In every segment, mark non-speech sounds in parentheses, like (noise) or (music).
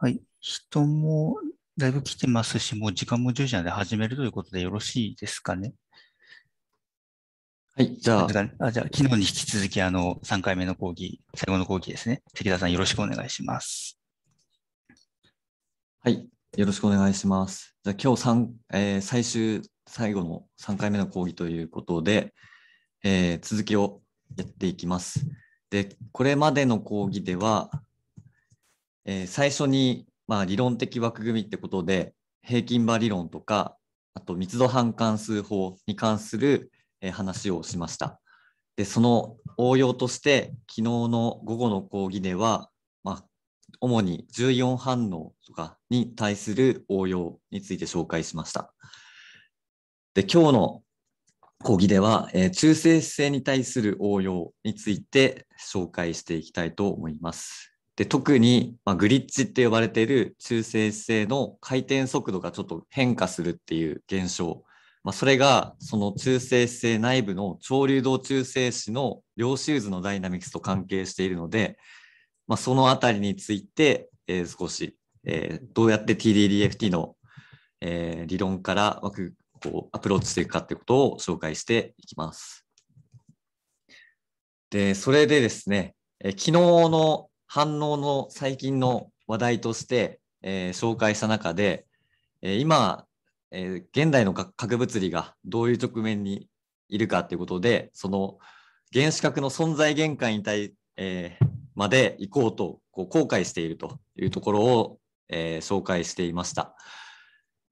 はい。人もだいぶ来てますし、もう時間も10時なんで始めるということでよろしいですかね。はい。じゃあ、あじゃあ昨日に引き続き、あの、3回目の講義、最後の講義ですね。関田さん、よろしくお願いします。はい。よろしくお願いします。じゃあ、今日3、えー、最終、最後の3回目の講義ということで、えー、続きをやっていきます。で、これまでの講義では、えー、最初に、まあ、理論的枠組みってことで、平均場理論とか、あと密度半関数法に関する、えー、話をしました。で、その応用として、昨日の午後の講義では、まあ、主に14反応とかに対する応用について紹介しました。で、今日の講義では、えー、中性子性に対する応用について紹介していきたいと思います。で特に、まあ、グリッチって呼ばれている中性子星の回転速度がちょっと変化するっていう現象、まあ、それがその中性子星内部の潮流動中性子の量子渦のダイナミクスと関係しているので、まあ、その辺りについて、えー、少し、えー、どうやって TDDFT の、えー、理論からこうアプローチしていくかってことを紹介していきます。でそれでですね、え昨日の反応の最近の話題として、えー、紹介した中で、えー、今、えー、現代の核物理がどういう局面にいるかということでその原子核の存在限界に対、えまで行こうとこう後悔しているというところを、え紹介していました。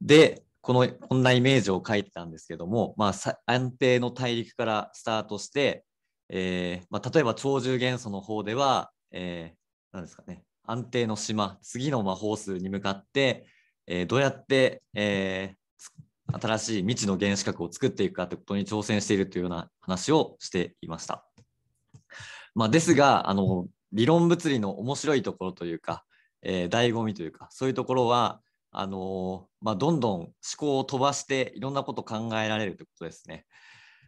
でこのこんなイメージを書いてたんですけども、まあ、安定の大陸からスタートして、えまあ、例えば超重元素の方では、えなんですかね、安定の島、次の魔法数に向かって、えー、どうやって、えー、新しい未知の原子核を作っていくかということに挑戦しているというような話をしていました。まあ、ですがあの、理論物理の面白いところというか、えー、醍醐味というか、そういうところは、あのー、まあ、どんどん思考を飛ばしていろんなこと考えられるということですね。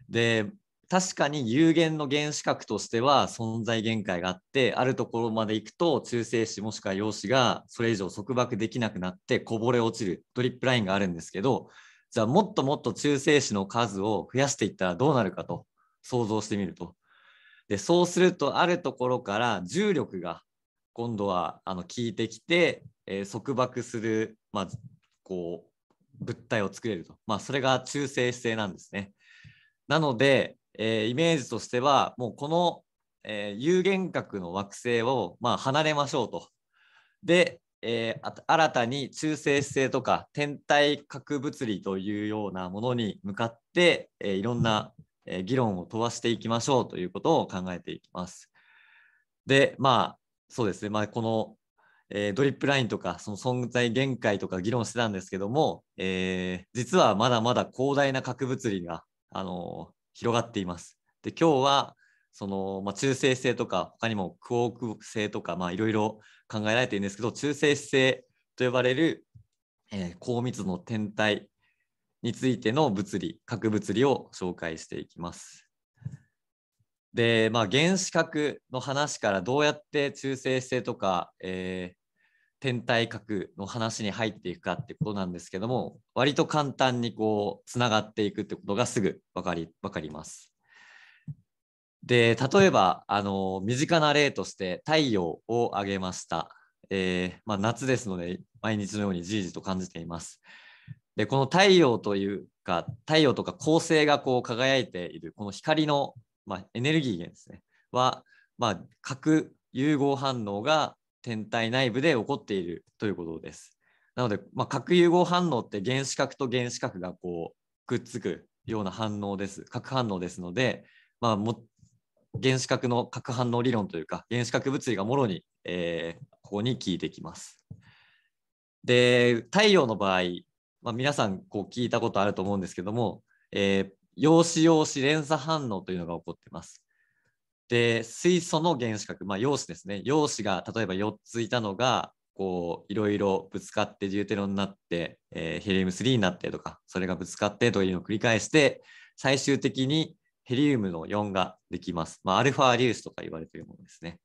で確かに有限の原子核としては存在限界があってあるところまで行くと中性子もしくは陽子がそれ以上束縛できなくなってこぼれ落ちるドリップラインがあるんですけどじゃあもっともっと中性子の数を増やしていったらどうなるかと想像してみると。でそうするとあるところから重力が今度はあの効いてきて、えー、束縛する、まあ、こう物体を作れると、まあ、それが中性子性なんですね。なのでえー、イメージとしてはもうこの、えー、有限核の惑星を、まあ、離れましょうと。で、えー、新たに中性子星とか天体核物理というようなものに向かって、えいろんな、え議論を飛ばしていきましょうということを考えていきます。でまあそうですね、まあ、この、えドリップラインとかその存在限界とか議論してたんですけども、え実はまだまだ広大な核物理が、あの広がっています。で今日はその、まあ、中性性とか他にもクォーク性とかいろいろ考えられているんですけど中性子性と呼ばれる、えー、高密度の天体についての物理核物理を紹介していきます。で、まあ、原子核の話からどうやって中性性とか、え天体核の話に入っていくかってことなんですけども割と簡単にこうつながっていくってことがすぐ分かり分かります。で例えばあの身近な例として太陽を挙げました、えー、まあ、夏ですので毎日のようにじいじと感じています。でこの太陽というか太陽とか恒星がこう輝いているこの光の、まあ、エネルギー源ですねは、まあ、核融合反応が天体内部で起こっているということです。なので、まあ、核融合反応って原子核と原子核がこうくっつくような反応です。核反応ですので、まあ、も原子核の核反応理論というか原子核物理がもろに、えー、ここに効いてきます。で太陽の場合、まあ、皆さんこう聞いたことあると思うんですけども、えー、陽子陽子連鎖反応というのが起こってます。で水素の原子核、まあ、陽子ですね陽子が例えば4ついたのがこういろいろぶつかってデューテロンになって、えー、ヘリウム3になってとかそれがぶつかってというのを繰り返して最終的にヘリウムの4ができます。まあ、アルファ粒子とか言われているものですね。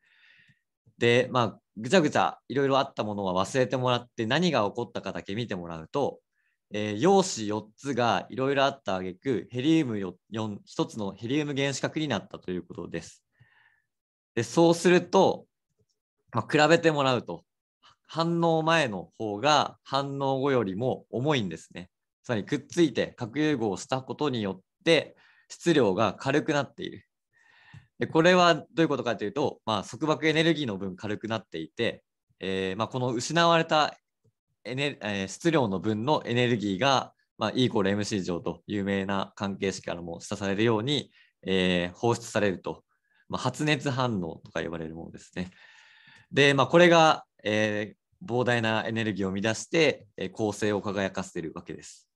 で、まあ、ぐちゃぐちゃいろいろあったものは忘れてもらって何が起こったかだけ見てもらうと、えー、陽子4つがいろいろあった挙句ヘリウム 4, 4 1つのヘリウム原子核になったということです。で、そうすると、まあ、比べてもらうと、反応前の方が反応後よりも重いんですね。つまりくっついて核融合をしたことによって、質量が軽くなっている。でこれはどういうことかというと、まあ、束縛エネルギーの分軽くなっていて、えー、まあ、この失われたエネ、えー、質量の分のエネルギーが、まあ、E イコール MC 上と有名な関係式からも示唆されるように、えー、放出されるとまあ、発熱反応とか呼ばれるものですね。で、まあ、これが、えー、膨大なエネルギーを生み出して、えー、構成を輝かせているわけです。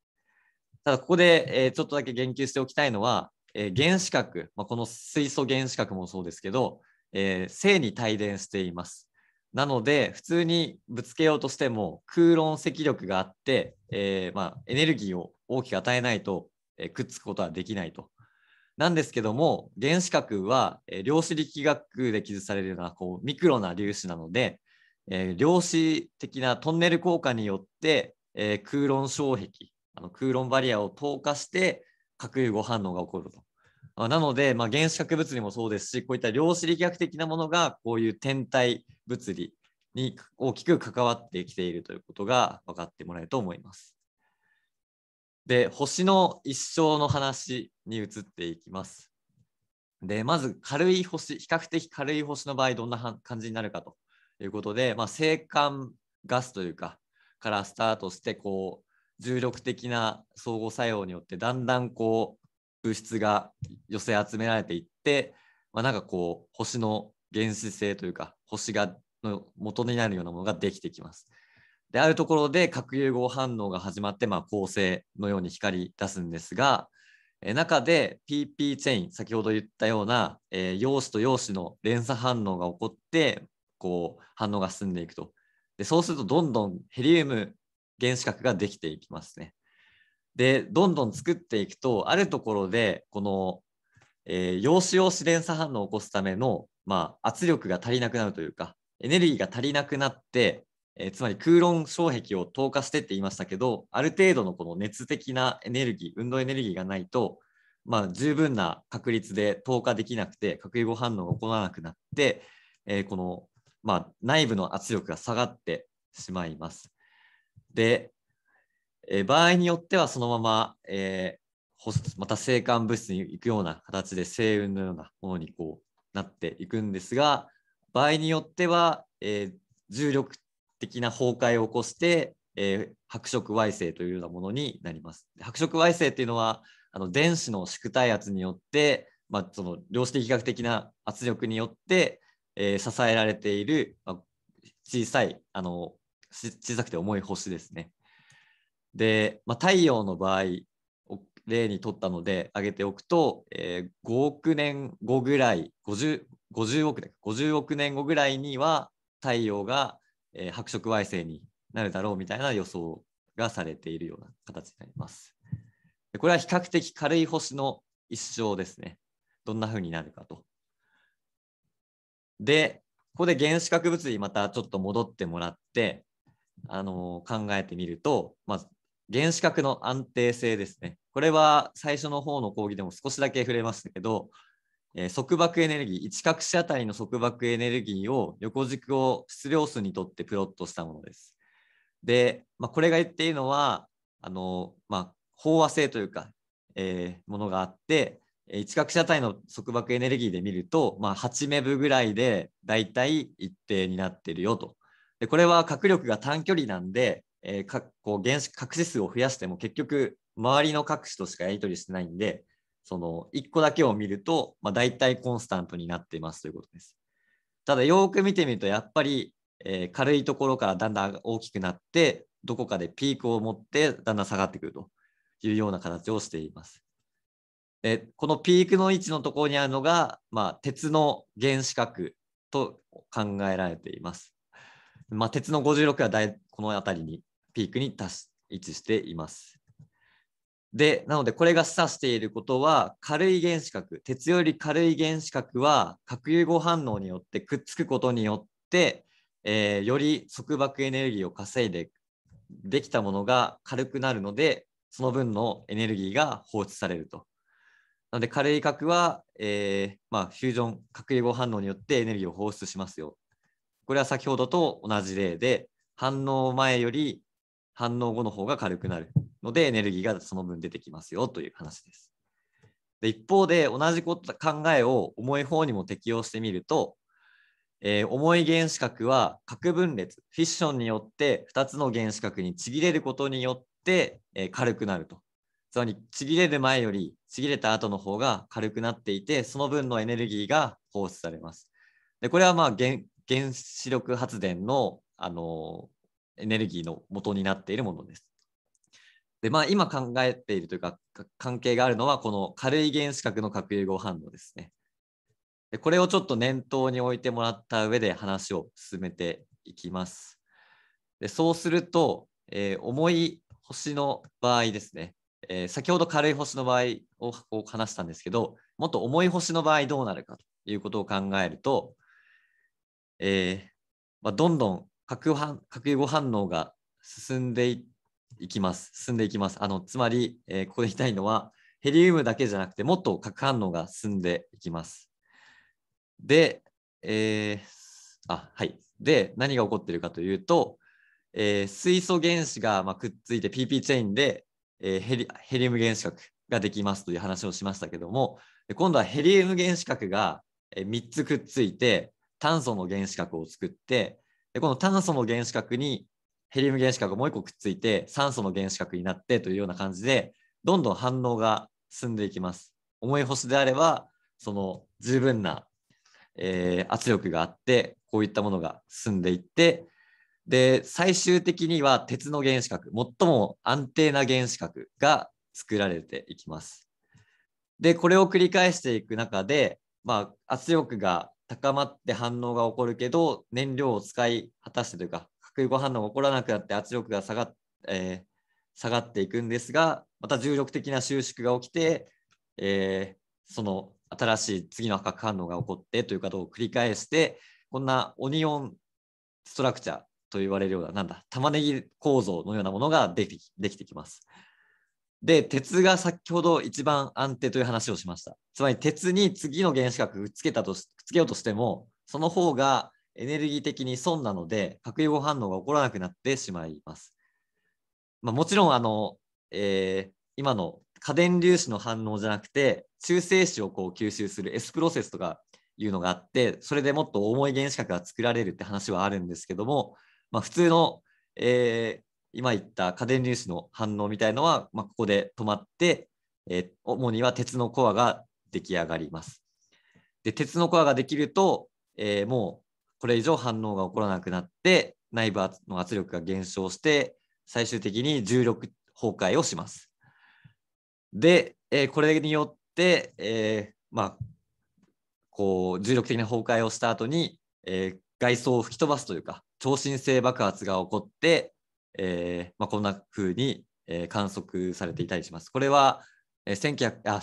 ただ、ここで、えー、ちょっとだけ言及しておきたいのは、え原子核、まあ、この水素原子核もそうですけど、え性に帯電しています。なので、普通にぶつけようとしても、空論積力があって、えまあ、エネルギーを大きく与えないと、えくっつくことはできないとなんですけども原子核は、えー、量子力学で記述されるようなこうミクロな粒子なので、えー、量子的なトンネル効果によって、えー、空論障壁あの空論バリアを透過して核融合反応が起こると。あなので、まあ、原子核物理もそうですしこういった量子力学的なものがこういう天体物理に大きく関わってきているということが分かってもらえると思います。で、星の一生の話に移っていきます。で、まず軽い星、比較的軽い星の場合、どんな感じになるかということで、まあ、星間ガスというか、からスタートして、こう、重力的な相互作用によって、だんだんこう、物質が寄せ集められていって、まあ、なんかこう、星の原始性というか、星がの元になるようなものができてきます。であるところで核融合反応が始まって、まあ、構成のように光り出すんですが、え中で PP チェイン先ほど言ったような、えー、陽子と陽子の連鎖反応が起こってこう反応が進んでいくとでそうするとどんどんヘリウム原子核ができていきますねでどんどん作っていくとあるところでこの、えー、陽子陽子連鎖反応を起こすための、まあ、圧力が足りなくなるというかエネルギーが足りなくなってえー、つまり空論障壁を透過してって言いましたけどある程度のこの熱的なエネルギー運動エネルギーがないと、まあ、十分な確率で透過できなくて核融合反応が起こらなくなって、えー、この、まあ、内部の圧力が下がってしまいます。で、えー、場合によってはそのまま、えまた静感物質に行くような形で星雲のようなものにこうなっていくんですが場合によっては、えー、重力的な崩壊を起こして、えー、白色矮星というようなものになります。白色矮星っていうのはあの電子の縮体圧によって、まあ、その量子力学的な圧力によって、えー、支えられている、まあ、小さいあの小さくて重い星ですね。で、まあ、太陽の場合例にとったので挙げておくと、えー、5億年後ぐらい 50, 50億年50億年後ぐらいには太陽がえー、白色矮星になるだろうみたいな予想がされているような形になります。これは比較的軽い星の一生ですね。どんな風になるかと。で、ここで原子核物理またちょっと戻ってもらって、あのー、考えてみると、まず原子核の安定性ですね。これは最初の方の講義でも少しだけ触れましたけど、えー、束縛エネルギー、1角子あたりの束縛エネルギーを横軸を質量数にとってプロットしたものです。で、まあ、これが言っているのは、あのまあ、飽和性というか、えー、ものがあって、一角車体の束縛エネルギーで見ると、まあ、8メブぐらいでだいたい一定になっているよと。でこれは角力が短距離なんで、えー、かこう原子核子数を増やしても結局周りの核子としかやり取りしてないんで、その1個だけを見ると、まあ、大体コンスタントになっていますということです。ただよく見てみるとやっぱり、えー、軽いところからだんだん大きくなってどこかでピークを持ってだんだん下がってくるというような形をしています。でこのピークの位置のところにあるのが、まあ、鉄の原子核と考えられています。まあ、鉄の56はだいこの辺りにピークに達位置しています。で、なのでこれが示唆していることは、軽い原子核、鉄より軽い原子核は核融合反応によってくっつくことによって、えー、より束縛エネルギーを稼いでできたものが軽くなるので、その分のエネルギーが放出されると。なので軽い核は、えー、まあ、フュージョン核融合反応によってエネルギーを放出しますよ。これは先ほどと同じ例で、反応前より反応後の方が軽くなる。のでエネルギーがその分出てきますよという話です。で一方で同じこと考えを重い方にも適用してみると、えー、重い原子核は核分裂フィッションによって2つの原子核にちぎれることによって、えー、軽くなるとつまりちぎれる前よりちぎれた後の方が軽くなっていてその分のエネルギーが放出されますでこれはまあ原原子力発電の、あのー、エネルギーの元になっているものですで、まあ、今考えているというか関係があるのはこの軽い原子核の核融合反応ですねで。これをちょっと念頭に置いてもらった上で話を進めていきます。でそうすると、えー、重い星の場合ですね、えー、先ほど軽い星の場合を話したんですけど、もっと重い星の場合どうなるかということを考えると、えー、まあ、どんどん核融合反応が進んでいっいきます。進んでいきます。あのつまり、えー、ここで言いたいのは、ヘリウムだけじゃなくて、もっと核反応が進んでいきます。で、えー、あ、はい。で、何が起こっているかというと、えー、水素原子が、まあ、くっついて PP チェインで、えー、ヘリヘリウム原子核ができますという話をしましたけども、今度はヘリウム原子核が3つくっついて、炭素の原子核を作って、でこの炭素の原子核にヘリウム原子核がもう一個くっついて酸素の原子核になってというような感じでどんどん反応が進んでいきます。重い星であればその十分な、えー、圧力があってこういったものが進んでいってで最終的には鉄の原子核最も安定な原子核が作られていきます。でこれを繰り返していく中で、まあ、圧力が高まって反応が起こるけど燃料を使い果たしてというか副反応が起こらなくなって圧力が下がっ,、えー、下がっていくんですがまた重力的な収縮が起きて、えー、その新しい次の核反応が起こってということを繰り返してこんなオニオンストラクチャーと言われるようななんだ玉ねぎ構造のようなものができできてきます。で鉄が先ほど一番安定という話をしました。つまり鉄に次の原子核くっつけたとくっつけようとしてもその方がエネルギー的に損なので核融合反応が起こらなくなってしまいます。まあ、もちろんあの、えー、今の過電粒子の反応じゃなくて中性子をこう吸収する S プロセスとかいうのがあってそれでもっと重い原子核が作られるって話はあるんですけども、まあ、普通の、えー、今言った過電粒子の反応みたいのは、まあ、ここで止まって、えー、主には鉄のコアが出来上がります。で鉄のコアができると、えー、もこれ以上反応が起こらなくなって内部の圧力が減少して最終的に重力崩壊をします。で、えこれによって、えまあ、こう重力的な崩壊をした後に、え外装を吹き飛ばすというか超新星爆発が起こって、えまあ、こんな風に、え観測されていたりします。これは1900あ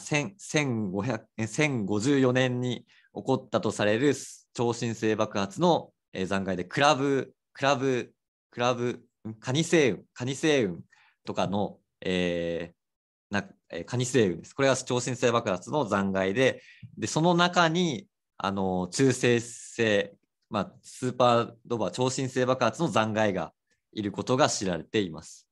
1554年に起こったとされる超新星爆発の、え残骸でクラブ、クラブ、クラブ、カニ星雲、カニ星雲とかの、えー、なえカニ星雲です。これが超新星爆発の残骸で、でその中にあの中性性、まあ、スーパードバー超新星爆発の残骸がいることが知られています。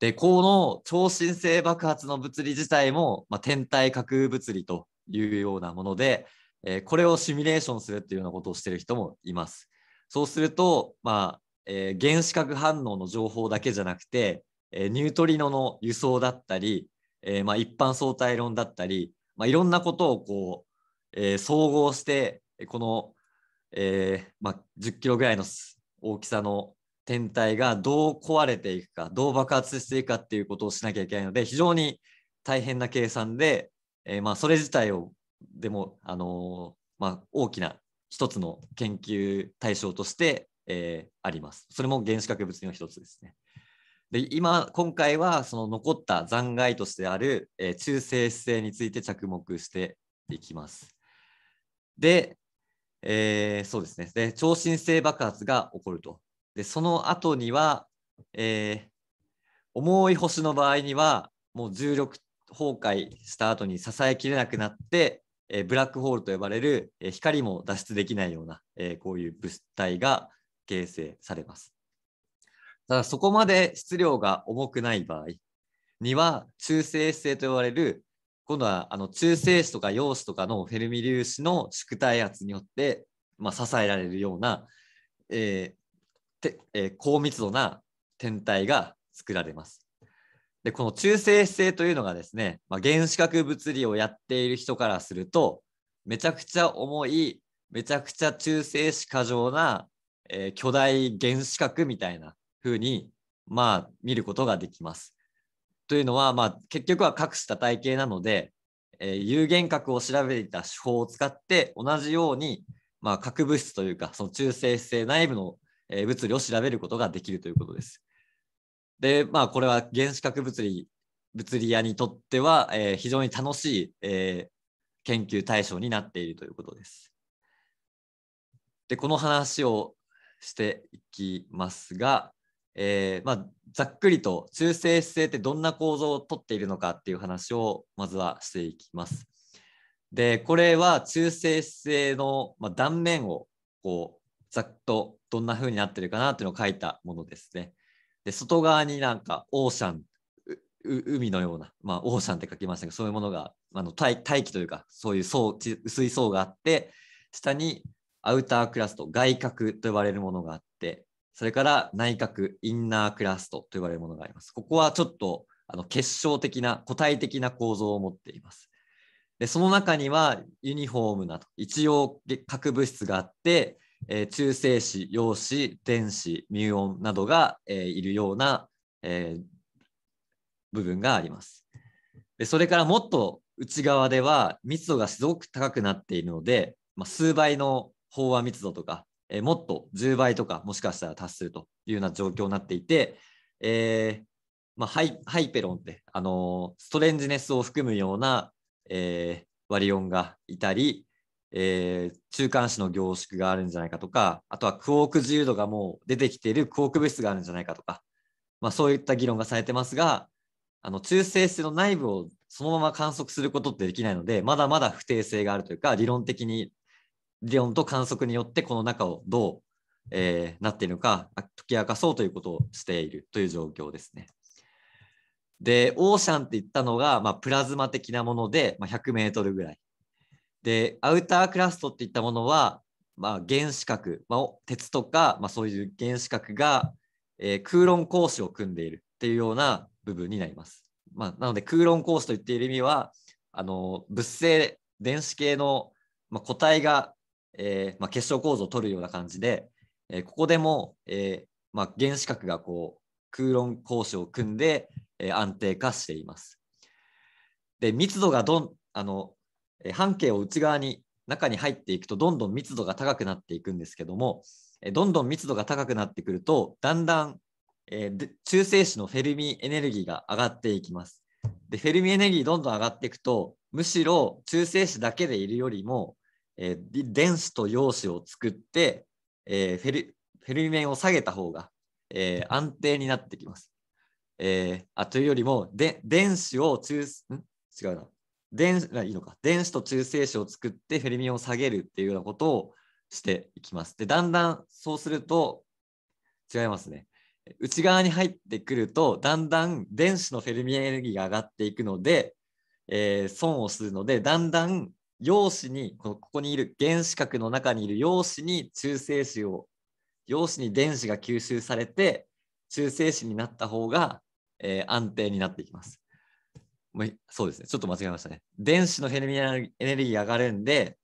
で、この超新星爆発の物理自体も、まあ、天体核物理というようなもので、えー、これをシミュレーションするっていうようなことをしている人もいます。そうすると、まあえー、原子核反応の情報だけじゃなくて、えー、ニュートリノの輸送だったり、えーまあ、一般相対論だったり、まあ、いろんなことをこう、えー、総合してこの、えーまあ、10キロぐらいの大きさの天体がどう壊れていくかどう爆発していくかっていうことをしなきゃいけないので非常に大変な計算で、えー、まあ、それ自体をでも、あのー、まあ、大きな一つの研究対象として、えー、あります。それも原子核物理の一つですね。で今今回はその残った残骸としてある、え中性子性について着目していきます。で、えそうですねで超新星爆発が起こると。でその後には、え重い星の場合にはもう重力崩壊した後に支えきれなくなって、えブラックホールと呼ばれる、え光も脱出できないような、えこういう物体が形成されます。ただそこまで質量が重くない場合には中性子性と呼ばれる今度はあの中性子とか陽子とかのフェルミ粒子の縮体圧によって、まあ、支えられるような、えーてえー、高密度な天体が作られます。で、この中性子星というのがですね、まあ、原子核物理をやっている人からすると、めちゃくちゃ重い、めちゃくちゃ中性子過剰な、えー、巨大原子核みたいな風に、まあ、見ることができます。というのは、まあ、結局は隠した体系なので、えー、有限核を調べていた手法を使って同じように、まあ、核物質というかその中性子性内部の、え物理を調べることができるということです。で、まあ、これは原子核物理、物理屋にとっては、えー、非常に楽しい、えー、研究対象になっているということです。で、この話をしていきますが、えー、まあ、ざっくりと中性子星ってどんな構造をとっているのかっていう話をまずはしていきます。で、これは中性子星の、まあ、断面をこうざっとどんな風になってるかなっていうのを書いたものですね。で外側になんかオーシャン海のような、まあ、オーシャンって書きましたけどそういうものがあの大大気というかそういう層薄い層があって下にアウタークラスト外角と呼ばれるものがあってそれから内角インナークラストと呼ばれるものがありますここはちょっとあの結晶的な個体的な構造を持っていますでその中にはユニフォームなど一応核物質があってえー、中性子、陽子、電子、ミューオンなどが、えー、いるような、えー、部分があります。でそれからもっと内側では密度がすごく高くなっているので、まあ、数倍の飽和密度とか、えー、もっと10倍とかもしかしたら達するというような状況になっていて、えーまあ、ハイハイペロンって、あのー、ストレンジネスを含むような、えー、ワがいたり、えー、中間子の凝縮があるんじゃないかとか、あとはクォーク自由度がもう出てきているクォーク物質があるんじゃないかとか、まあ、そういった議論がされてますが、あの中性子の内部をそのまま観測することってできないので、まだまだ不定性があるというか、理論的に、理論と観測によってこの中をどう、えー、なっているのか、解き明かそうということをしているという状況ですね。で、オーシャンって言ったのが、まあ、プラズマ的なもので、まあ、100メートルぐらい。でアウタークラストっていったものは、まあ、原子核、まあ、鉄とか、まあ、そういう原子核が、えー、空論格子を組んでいるっていうような部分になります。まあ、なので空論格子と言っている意味はあの物性電子系の、まあ、個体が、えーまあ、結晶構造を取るような感じで、えー、ここでも、えーまあ、原子核がこう空論格子を組んで、えー、安定化しています。で密度がどんあの半径を内側に中に入っていくとどんどん密度が高くなっていくんですけどもどんどん密度が高くなってくるとだんだん、え中性子のフェルミエネルギーが上がっていきます。でフェルミエネルギーどんどん上がっていくとむしろ中性子だけでいるよりも、え電子と陽子を作って、えフェルフェルミ面を下げた方が、え安定になってきます。えー、あというよりもで電子を中ん違うな電子いいのか電子と中性子を作ってフェルミオンを下げるっていうようなことをしていきます。でだんだんそうすると違いますね。内側に入ってくるとだんだん電子のフェルミエネルギーが上がっていくので、えー、損をするのでだんだん陽子にこのここにいる原子核の中にいる陽子に中性子を陽子に電子が吸収されて中性子になった方が、えー、安定になっていきます。まあ、そうですね。ちょっと間違えましたね。電子のヘアエネルギー上がるんで、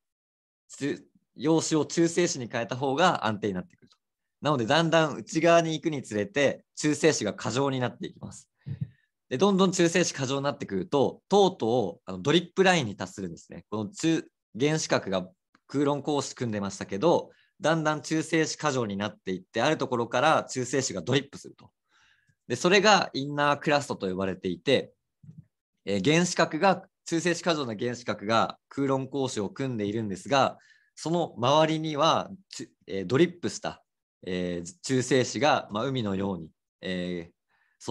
陽子を中性子に変えた方が安定になってくると。なので、だんだん内側に行くにつれて、中性子が過剰になっていきます。で、どんどん中性子過剰になってくると、とうとうあのドリップラインに達するんですね。この中原子核が空論公式組んでましたけど、だんだん中性子過剰になっていって、あるところから中性子がドリップすると。で、それがインナークラストと呼ばれていて、えー、原子核が中性子過剰な原子核が空論光子を組んでいるんですがその周りには、えー、ドリップした、えー、中性子が、まあ、海のように、えー、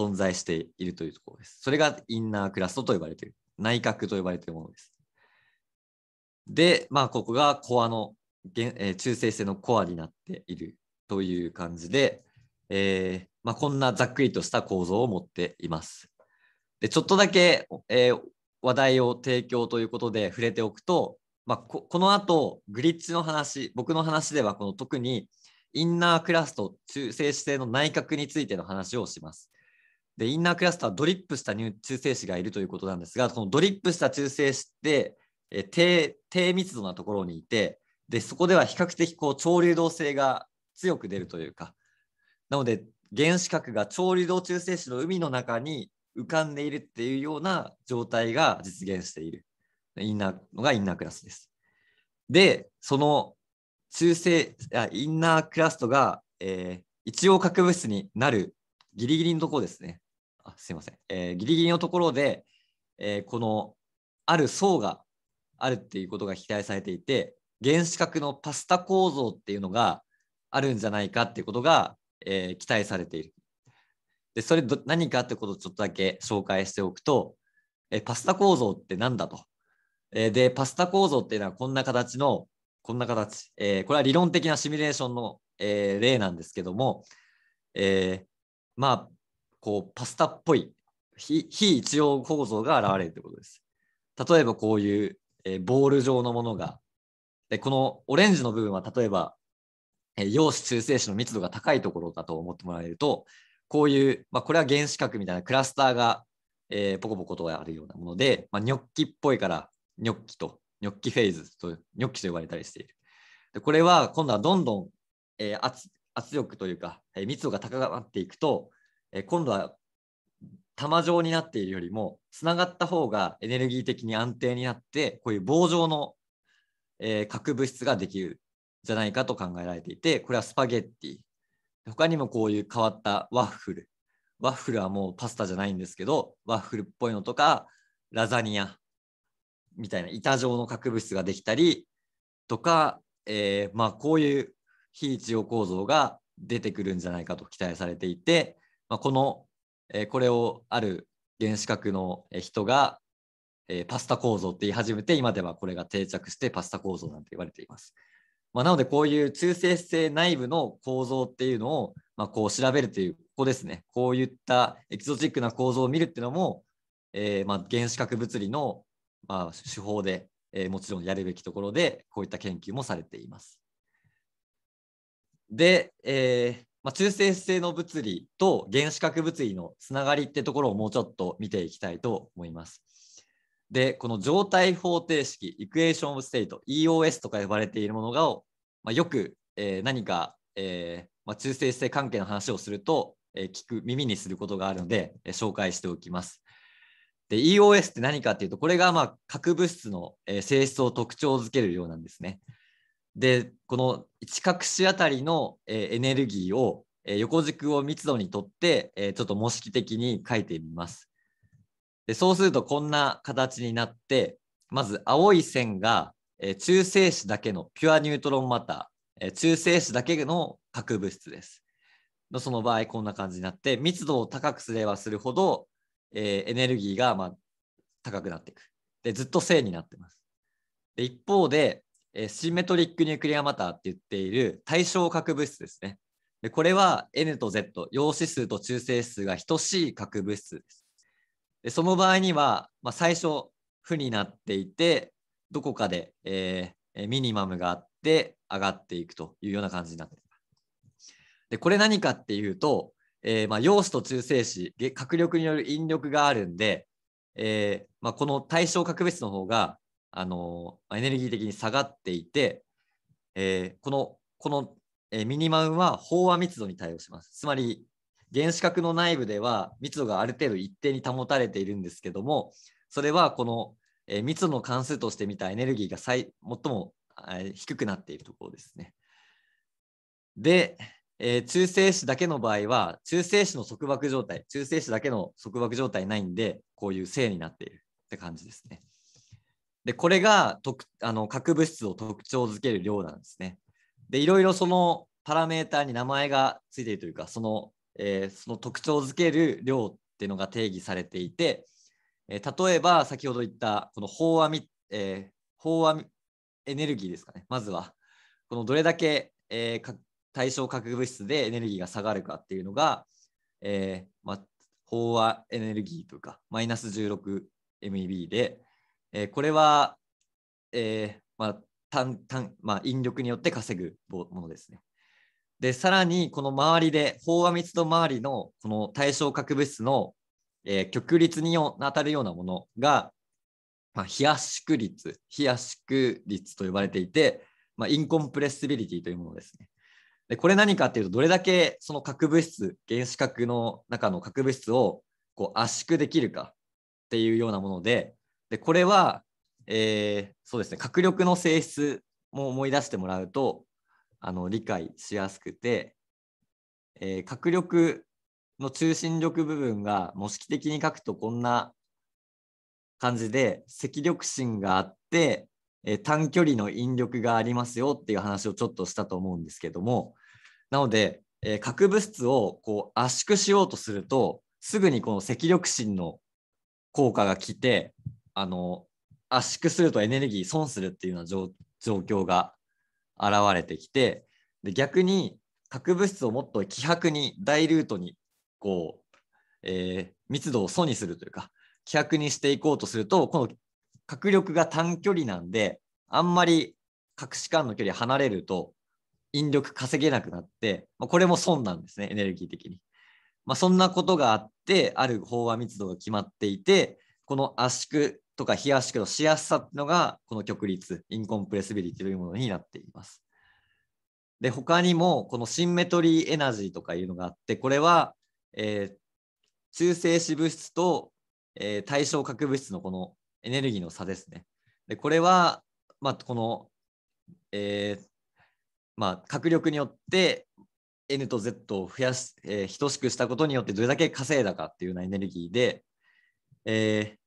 存在しているというところです。それがインナークラストと呼ばれている内核と呼ばれているものです。で、まあ、ここがコアの、えー、中性性のコアになっているという感じで、えーまあ、こんなざっくりとした構造を持っています。でちょっとだけ、えー、話題を提供ということで触れておくと、まあ、ここの後グリッチの話僕の話ではこの特にインナークラスと中性子性の内角についての話をします。でインナークラスとはドリップした中性子がいるということなんですがこのドリップした中性子ってえ低低密度なところにいてでそこでは比較的こう潮流動性が強く出るというかなので原子核が潮流動中性子の海の中に浮かんでいるっていうような状態が実現しているインナーのがインナークラスです。で、その中性あインナークラストが、えー、一応核物質になるギリギリのところですね。あすいません、えー、ギリギリのところで、えー、このある層があるっていうことが期待されていて原子核のパスタ構造っていうのがあるんじゃないかっていうことが、えー、期待されているでそれど何かってことをちょっとだけ紹介しておくと、えパスタ構造って何だと。えでパスタ構造っていうのはこんな形のこんな形、えー、これは理論的なシミュレーションの、えー、例なんですけども、えー、まあこうパスタっぽい非一様構造が現れるということです。例えばこういう、えボール状のものがでこのオレンジの部分は例えば、え陽子中性子の密度が高いところだと思ってもらえると、こういう、まあ、これは原子核みたいなクラスターが、えー、ポコポコとあるようなもので、まあ、ニョッキっぽいからニョッキと、ニョッキフェーズと、ニョッキと呼ばれたりしている。でこれは今度はどんどん、えー、圧圧力というか、えー、密度が高まっていくと、えー、今度は玉状になっているよりもつながった方がエネルギー的に安定になってこういう棒状の、えー、核物質ができるじゃないかと考えられていてこれはスパゲッティ他にもこういう変わったワッフルワッフルはもうパスタじゃないんですけどワッフルっぽいのとかラザニアみたいな板状の核物質ができたりとか、えー、まあ、こういう非一様構造が出てくるんじゃないかと期待されていて、まあ、この、えー、これをある原子核の人が、えー、パスタ構造って言い始めて今ではこれが定着してパスタ構造なんて言われています。まあ、なのでこういう通性性内部の構造っていうのを、まあ、こう調べるというここですねこういったエキゾチックな構造を見るっていうのも、えー、まあ原子核物理の、まあ、手法で、えー、もちろんやるべきところでこういった研究もされています。で、えーまあ、中性性の物理と原子核物理のつながりってところをもうちょっと見ていきたいと思います。で、この状態方程式、イクエーション・オブ・ステート、EOS とか呼ばれているものがを、まあ、よく、えー、何か、えーまあ、中性性関係の話をすると、えー、聞く、耳にすることがあるので、えー、紹介しておきます。で、EOS って何かっていうと、これがまあ核物質の、えー、性質を特徴づけるようなんですね。で、この1隠しあたりの、えー、エネルギーを、えー、横軸を密度にとって、えー、ちょっと模式的に書いてみます。でそうするとこんな形になってまず青い線が、え中性子だけのピュアニュートロンマター、え中性子だけの核物質です。のその場合こんな感じになって密度を高くすればするほど、えエネルギーが、ま高くなっていく。でずっと正になってます。で一方で、えシンメトリックニュークリアマターって言っている対象核物質ですね。でこれは N と Z、陽子数と中性子数が等しい核物質です。でその場合には、まあ、最初負になっていてどこかで、えー、ミニマムがあって上がっていくというような感じになっていますでこれ何かっていうと、えー、まあ、陽子と中性子角力による引力があるんで、えー、まあ、この対象角別の方が、あのエネルギー的に下がっていて、えこのこの、えミニマムは飽和密度に対応しますつまり原子核の内部では密度がある程度一定に保たれているんですけどもそれはこの、え密度の関数として見たエネルギーが最最も、え低くなっているところですね。で、えー、中性子だけの場合は中性子の束縛状態中性子だけの束縛状態ないんでこういう性になっているって感じですね。でこれが特あの核物質を特徴づける量なんですね。でいろいろそのパラメータに名前がついているというかそのえー、その特徴づける量っていうのが定義されていて、えー、例えば先ほど言ったこの飽和み、えー、飽和エネルギーですかねまずはこのどれだけ、えー、対象核物質でエネルギーが下がるかっていうのが、えーま飽和エネルギーというかマイナス 16MeV で、えー、これは、えーま単単まあ、引力によって稼ぐものですね。で、さらにこの周りで、飽和密度周りのこの対象核物質の、えー、極率に当たるようなものが、まあ、非圧縮率、非圧縮率と呼ばれていて、まあ、インコンプレッシビリティというものですね。でこれ何かっていうと、どれだけその核物質、原子核の中の核物質をこう圧縮できるかっていうようなもので、でこれは、えー、そうですね、核力の性質も思い出してもらうと、あの理解しやすくて、えー、角力の中心力部分が模式的に書くとこんな感じで赤力心があって、えー、短距離の引力がありますよっていう話をちょっとしたと思うんですけどもなので、えー、核物質をこう圧縮しようとするとすぐにこの赤力心の効果が来てあの圧縮するとエネルギー損するっていうような状況が現れてきてで逆に核物質をもっと希薄に大ルートにこう、えー、密度を素にするというか希薄にしていこうとするとこの核力が短距離なんであんまり核子間の距離離れると引力稼げなくなって、まあ、これも損なんですねエネルギー的に。まあ、そんなことがあってある飽和密度が決まっていてこの圧縮とか冷やしけどしやすさのがこの極率インコンプレスビリティというものになっています。で他にもこのシンメトリーエナジーとかいうのがあってこれは、えー、中性子物質と、えー、対象核物質のこのエネルギーの差ですね。でこれは、まあ、この、えー、まあ、核力によって N と Z を増やし、えー、等しくしたことによってどれだけ稼いだかっていうようなエネルギーで、えー、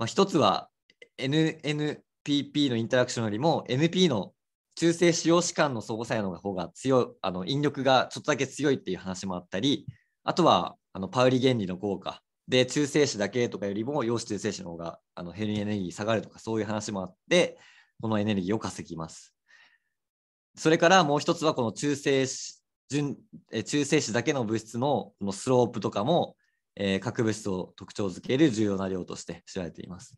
まあ、一つは NNPP のインタラクションよりも NP の中性使用士官の相互作用の方が強いあの引力がちょっとだけ強いっていう話もあったりあとはあのパウリ原理の効果で中性子だけとかよりも陽子中性子の方があのヘルニエネルギー下がるとかそういう話もあってこのエネルギーを稼ぎます。それからもう一つはこの中性子純中性子だけの物質のこのスロープとかもえー、核物質を特徴づける重要な量として知られています。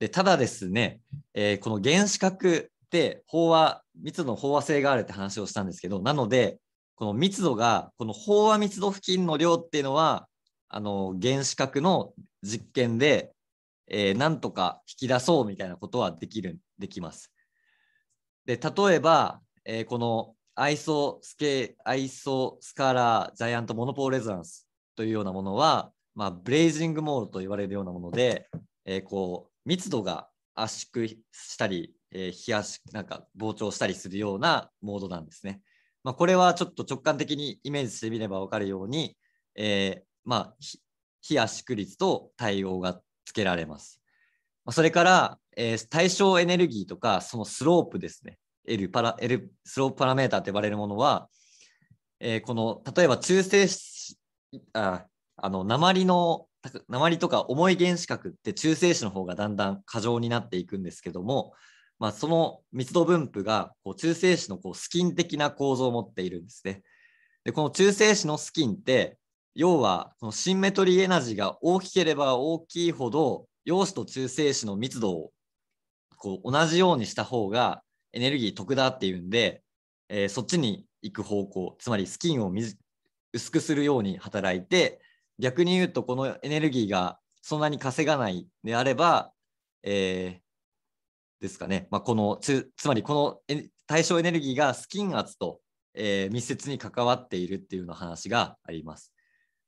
でただですね、えー、この原子核って飽和密度の飽和性があるって話をしたんですけどなのでこの密度がこの飽和密度付近の量っていうのはあの原子核の実験で、えー、なんとか引き出そうみたいなことはできるできます。で例えば、えー、このアイソスケアイソスカラージャイアントモノポーレゾナンスというようなものは、まあ、ブレイジングモールと言われるようなもので、えー、こう密度が圧縮したり、えー、冷やしなんか膨張したりするようなモードなんですね。まあ、これはちょっと直感的にイメージしてみれば分かるように、えー、まあ、非圧縮率と対応がつけられます。まあ、それから、えー、対象エネルギーとかそのスロープですね L パラ L スロープパラメータと呼ばれるものは、えー、この例えば中性ああの鉛の鉛とか重い原子核って中性子の方がだんだん過剰になっていくんですけども、まあ、その密度分布がこう中性子のこうスキン的な構造を持っているんですね。でこの中性子のスキンって要はこのシンメトリーエナジーが大きければ大きいほど陽子と中性子の密度をこう同じようにした方がエネルギー得だっていうんで、えー、そっちに行く方向つまりスキンを薄くするように働いて逆に言うとこのエネルギーがそんなに稼がないであれば、えー、ですかね、まあ、このつつまりこの対象エネルギーがスキン圧と、えー、密接に関わっているっていうような話があります。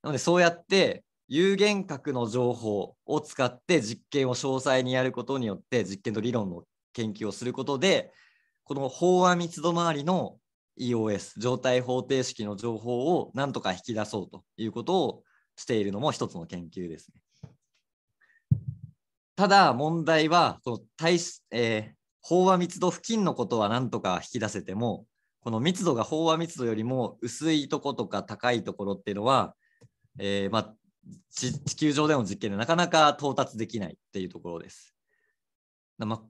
なのでそうやって有限核の情報を使って実験を詳細にやることによって実験と理論の研究をすることでこの飽和密度周りの EOS 状態方程式の情報をなんとか引き出そうということをしているのも一つの研究ですね。ただ問題はその対し、えー、飽和密度付近のことは何とか引き出せてもこの密度が飽和密度よりも薄いとことか高いところっていうのは、えー、まあ、地球上での実験でなかなか到達できないっていうところです。まあ、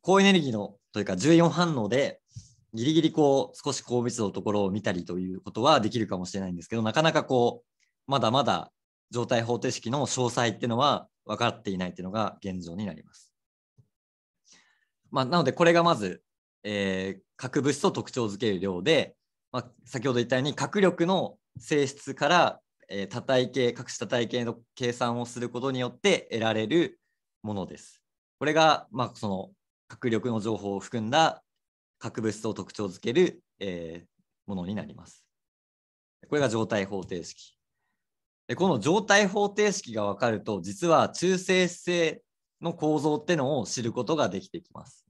高エネルギーのというか14反応でギリギリこう少し高密度のところを見たりということはできるかもしれないんですけどなかなかこうまだまだ状態方程式の詳細っていうのは分かっていないっていうのが現状になります。まあ、なのでこれがまず、えー、核物質を特徴づける量で、まあ、先ほど言ったように核力の性質から、えー、多体系各種多体系の計算をすることによって得られるものです。これが、まあ、その核力の情報を含んだ核物質を特徴づける、えー、ものになります。これが状態方程式。でこの状態方程式が分かると実は中性子性の構造ってのを知ることができてきます。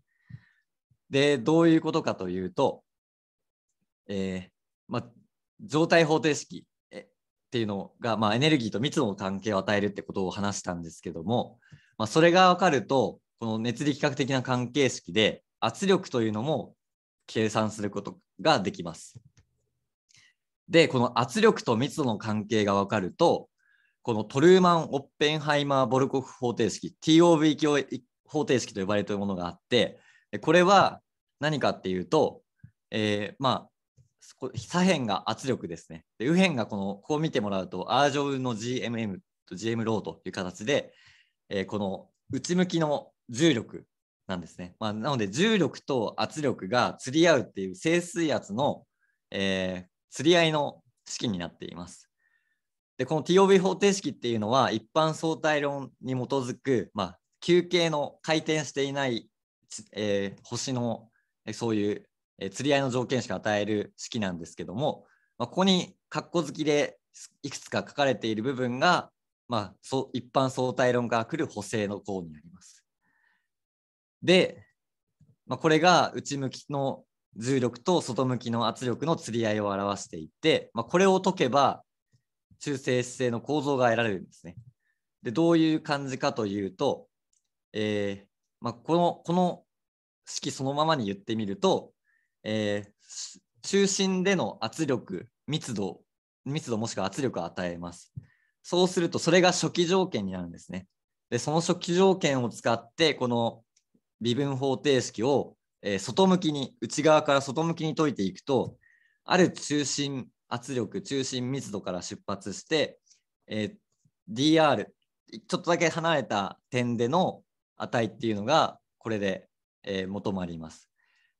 でどういうことかというと、えー、ま状態方程式っていうのが、まあ、エネルギーと密度の関係を与えるってことを話したんですけども、まそれが分かるとこの熱力学的な関係式で圧力というのも計算することができます。で、この圧力と密度の関係が分かると、このトルーマン・オッペンハイマー・ボルコフ方程式、TOV 方程式と呼ばれているものがあって、これは何かっていうと、えー、まあ、左辺が圧力ですね。で右辺がこの、こう見てもらうと、アージョの GMM と GM ローという形で、えー、この内向きの重力なんですね。まあ、なので重力と圧力が釣り合うっていう静水圧の、えー、釣り合いの式になっています。でこの TOB 方程式っていうのは一般相対論に基づく、まあ、球形の回転していない、えー、星のそういう、えー、釣り合いの条件しか与える式なんですけども、まあ、ここに括弧付きでいくつか書かれている部分が、まあ、一般相対論から来る補正の項になります。で、まあ、これが内向きの重力と外向きの圧力の釣り合いを表していて、まあ、これを解けば中性子性の構造が得られるんですね。でどういう感じかというと、えー、まあ、このこの式そのままに言ってみると、えー、中心での圧力密度密度もしくは圧力を与えます。そうするとそれが初期条件になるんですね。でその初期条件を使ってこの微分方程式を、えー、外向きに内側から外向きに解いていくとある中心圧力中心密度から出発して、えー、dr ちょっとだけ離れた点での値っていうのがこれで、えー、求まります。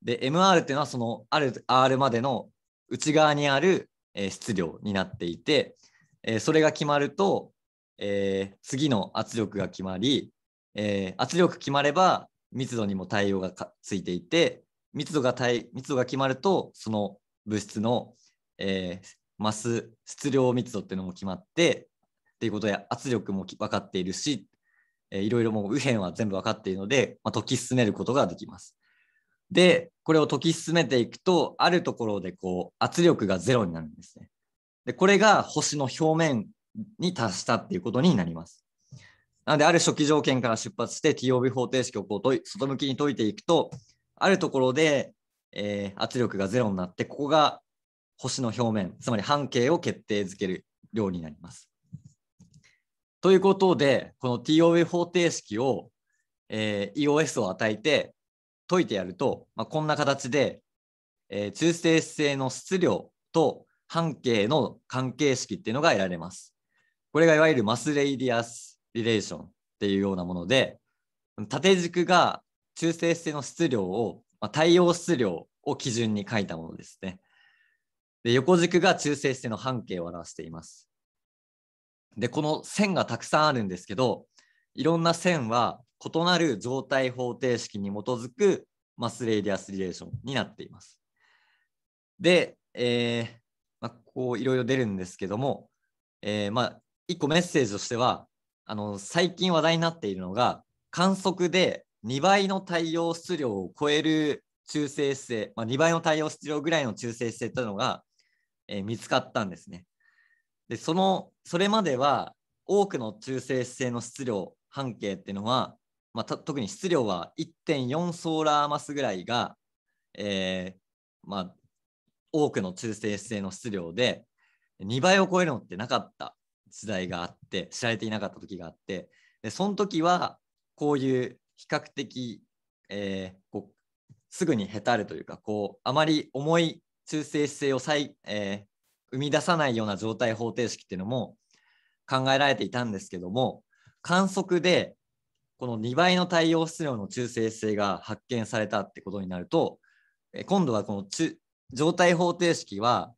で MR っていうのはそのある R までの内側にある、えー、質量になっていて、えー、それが決まると、えー、次の圧力が決まり、え圧力決まれば密度にも対応がついていて密度が密度が決まるとその物質の、えー、マス質量密度っていうのも決まってっていうことで圧力も分かっているし、えー、いろいろもう右辺は全部分かっているので、まあ、解き進めることができます。でこれを解き進めていくとあるところでこう圧力がゼロになるんですね。でこれが星の表面に達したっていうことになります。なので、ある初期条件から出発して TOB 方程式をこう外向きに解いていくと、あるところで、えー、圧力がゼロになって、ここが星の表面、つまり半径を決定づける量になります。ということで、この TOB 方程式を、えー、EOS を与えて解いてやると、まあ、こんな形で、えー、中性子性の質量と半径の関係式っていうのが得られます。これがいわゆるマスレイディアスリレーションっていうようなもので縦軸が中性性の質量を、まあ、対応質量を基準に書いたものですね。で横軸が中性性の半径を表しています。でこの線がたくさんあるんですけどいろんな線は異なる状態方程式に基づくマスレイディアスリレーションになっています。で、えー、まあ、こういろいろ出るんですけども、えー、まあ、1個メッセージとしてはあの最近話題になっているのが観測で2倍の太陽質量を超える中性子星、まあ、2倍の太陽質量ぐらいの中性子星というのが、えー、見つかったんですね。でそのそれまでは多くの中性子星の質量半径っていうのは、まあ、特に質量は1.4ソーラーマスぐらいが、えー、まあ、多くの中性子星の質量で2倍を超えるのってなかった時代があって知られていなかった時があってでその時はこういう比較的、えー、こうすぐにへたるというかこうあまり重い中性姿勢を再、えー、生み出さないような状態方程式っていうのも考えられていたんですけども観測でこの2倍の太陽質量の中性姿性が発見されたってことになると今度はこの状態方程式は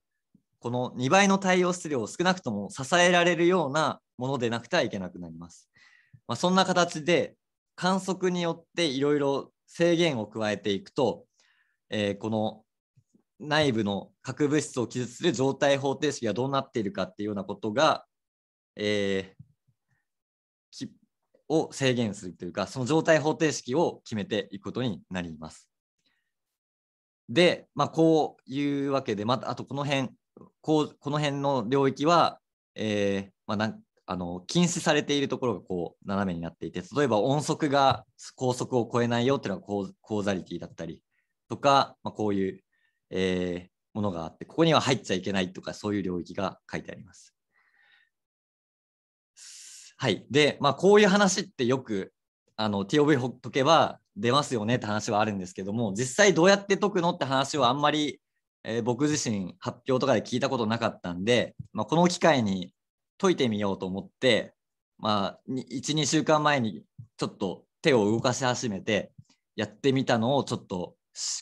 この2倍の対応質量を少なくとも支えられるようなものでなくてはいけなくなります。まあ、そんな形で観測によっていろいろ制限を加えていくと、えー、この内部の核物質を記述する状態方程式がどうなっているかっていうようなことが、えー、を制限するというかその状態方程式を決めていくことになります。で、まあ、こういうわけでまたあとこの辺こうこの辺の領域は、えーまあ、なんあの禁止されているところがこう斜めになっていて例えば音速が高速を超えないよっていうのがコーザリティだったりとか、まあ、こういう、えー、ものがあってここには入っちゃいけないとかそういう領域が書いてあります。はい、で、まあ、こういう話ってよくあの t o っ解けば出ますよねって話はあるんですけども実際どうやって解くのって話はあんまりえー、僕自身発表とかで聞いたことなかったんで、まあ、この機会に解いてみようと思って、まあ、12週間前にちょっと手を動かし始めてやってみたのをちょっと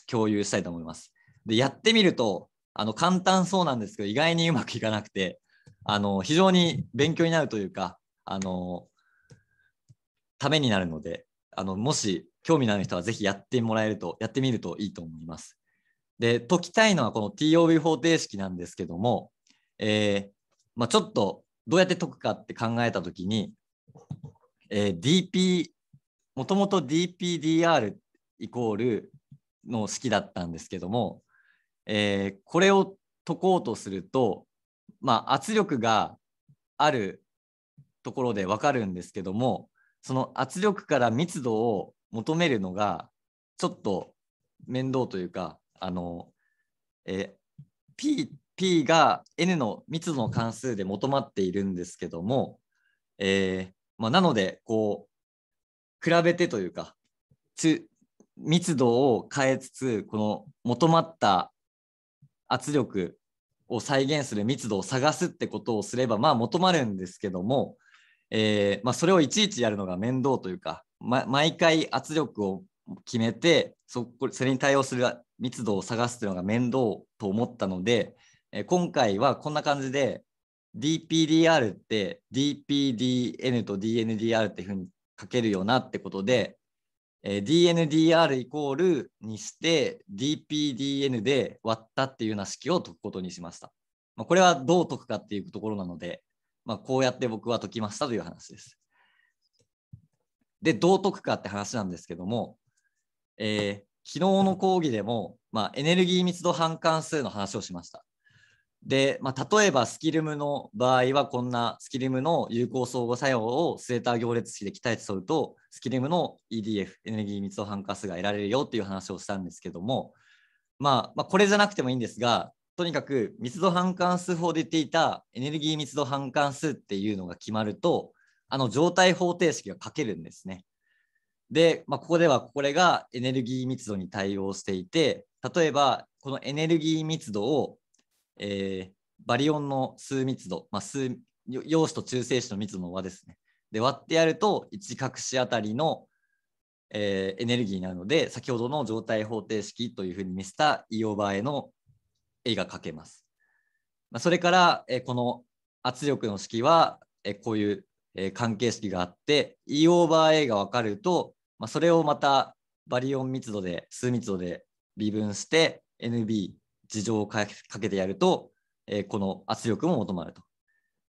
共有したいと思います。でやってみるとあの簡単そうなんですけど意外にうまくいかなくてあの非常に勉強になるというかあのためになるのであのもし興味のある人は是非やってもらえるとやってみるといいと思います。で解きたいのはこの TOB 方程式なんですけども、えーまあ、ちょっとどうやって解くかって考えた時に、えー、DP もともと DPDR イコールの式だったんですけども、えー、これを解こうとすると、まあ、圧力があるところで分かるんですけどもその圧力から密度を求めるのがちょっと面倒というかあの、え P, P が N の密度の関数で求まっているんですけども、えー、まあ、なので、こう、比べてというか、密度を変えつつ、この求まった圧力を再現する密度を探すってことをすれば、まあ求まるんですけども、えー、まあ、それをいちいちやるのが面倒というか、ま、毎回圧力を決めてそこそれに対応する密度を探すというのが面倒と思ったので、え今回はこんな感じで DPDR って DPDN と DNDR っていうふうに書けるよなってことで、え DNDR イコールにして DPDN で割ったっていうような式を解くことにしました。まあ、これはどう解くかっていうところなので、まあ、こうやって僕は解きましたという話です。で、どう解くかって話なんですけども、えー、昨日の講義でも、まあ、エネルギー密度半関数の話をしました。で、まあ、例えばスキルムの場合はこんなスキルムの有効相互作用をスレーター行列式で鍛えて取るとスキルムの EDF エネルギー密度反関数が得られるよっていう話をしたんですけども、まあ、まあ、これじゃなくてもいいんですがとにかく密度反関数法で言っていたエネルギー密度反関数っていうのが決まるとあの状態方程式が書けるんですね。で、まあ、ここではこれがエネルギー密度に対応していて例えばこのエネルギー密度を、えー、バリオンの数密度、まあ数、陽子と中性子の密度の和ですねで割ってやると1隠子あたりの、えー、エネルギーなので先ほどの状態方程式というふうに見せたイオバエの絵が描けます。まあ、それから、えー、この圧力の式は、えー、こういうえ関係式があって E オーバー A が分かるとまあ、それをまたバリオン密度で数密度で微分して NB 事情をかけてやると、えー、この圧力も求まると。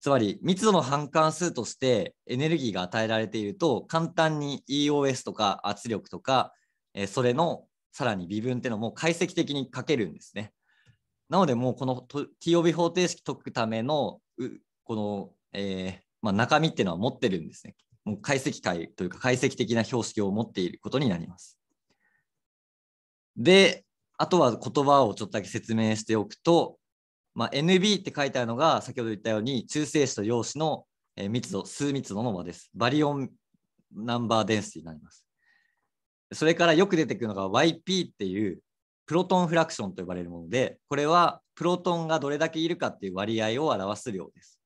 つまり密度の反関数としてエネルギーが与えられていると簡単に EOS とか圧力とか、えー、それのさらに微分っていうのも解析的に書けるんですね。なのでもうこの TOB 方程式解くためのこの、えー、まあ、中身っていうのは持ってるんですね。もう解析解というか解析的な標識を持っていることになります。で、あとは言葉をちょっとだけ説明しておくと、まあ、NB って書いてあるのが先ほど言ったように中性子と陽子の密度、数密度の和です。バリオンナンバーデンスティになります。それからよく出てくるのが YP っていうプロトンフラクションと呼ばれるもので、これはプロトンがどれだけいるかっていう割合を表す量です。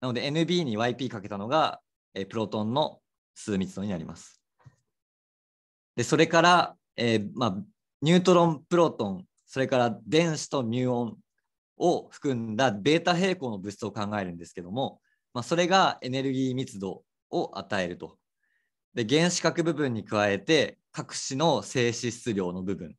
なので NB に YP かけたのがえー、プロトンの数密度になります。で、それから、えー、まあ、ニュートロン、プロトン、それから電子とミュオンを含んだベータ平行の物質を考えるんですけども、まあ、それがエネルギー密度を与えると。で、原子核部分に加えて、各種の静止質量の部分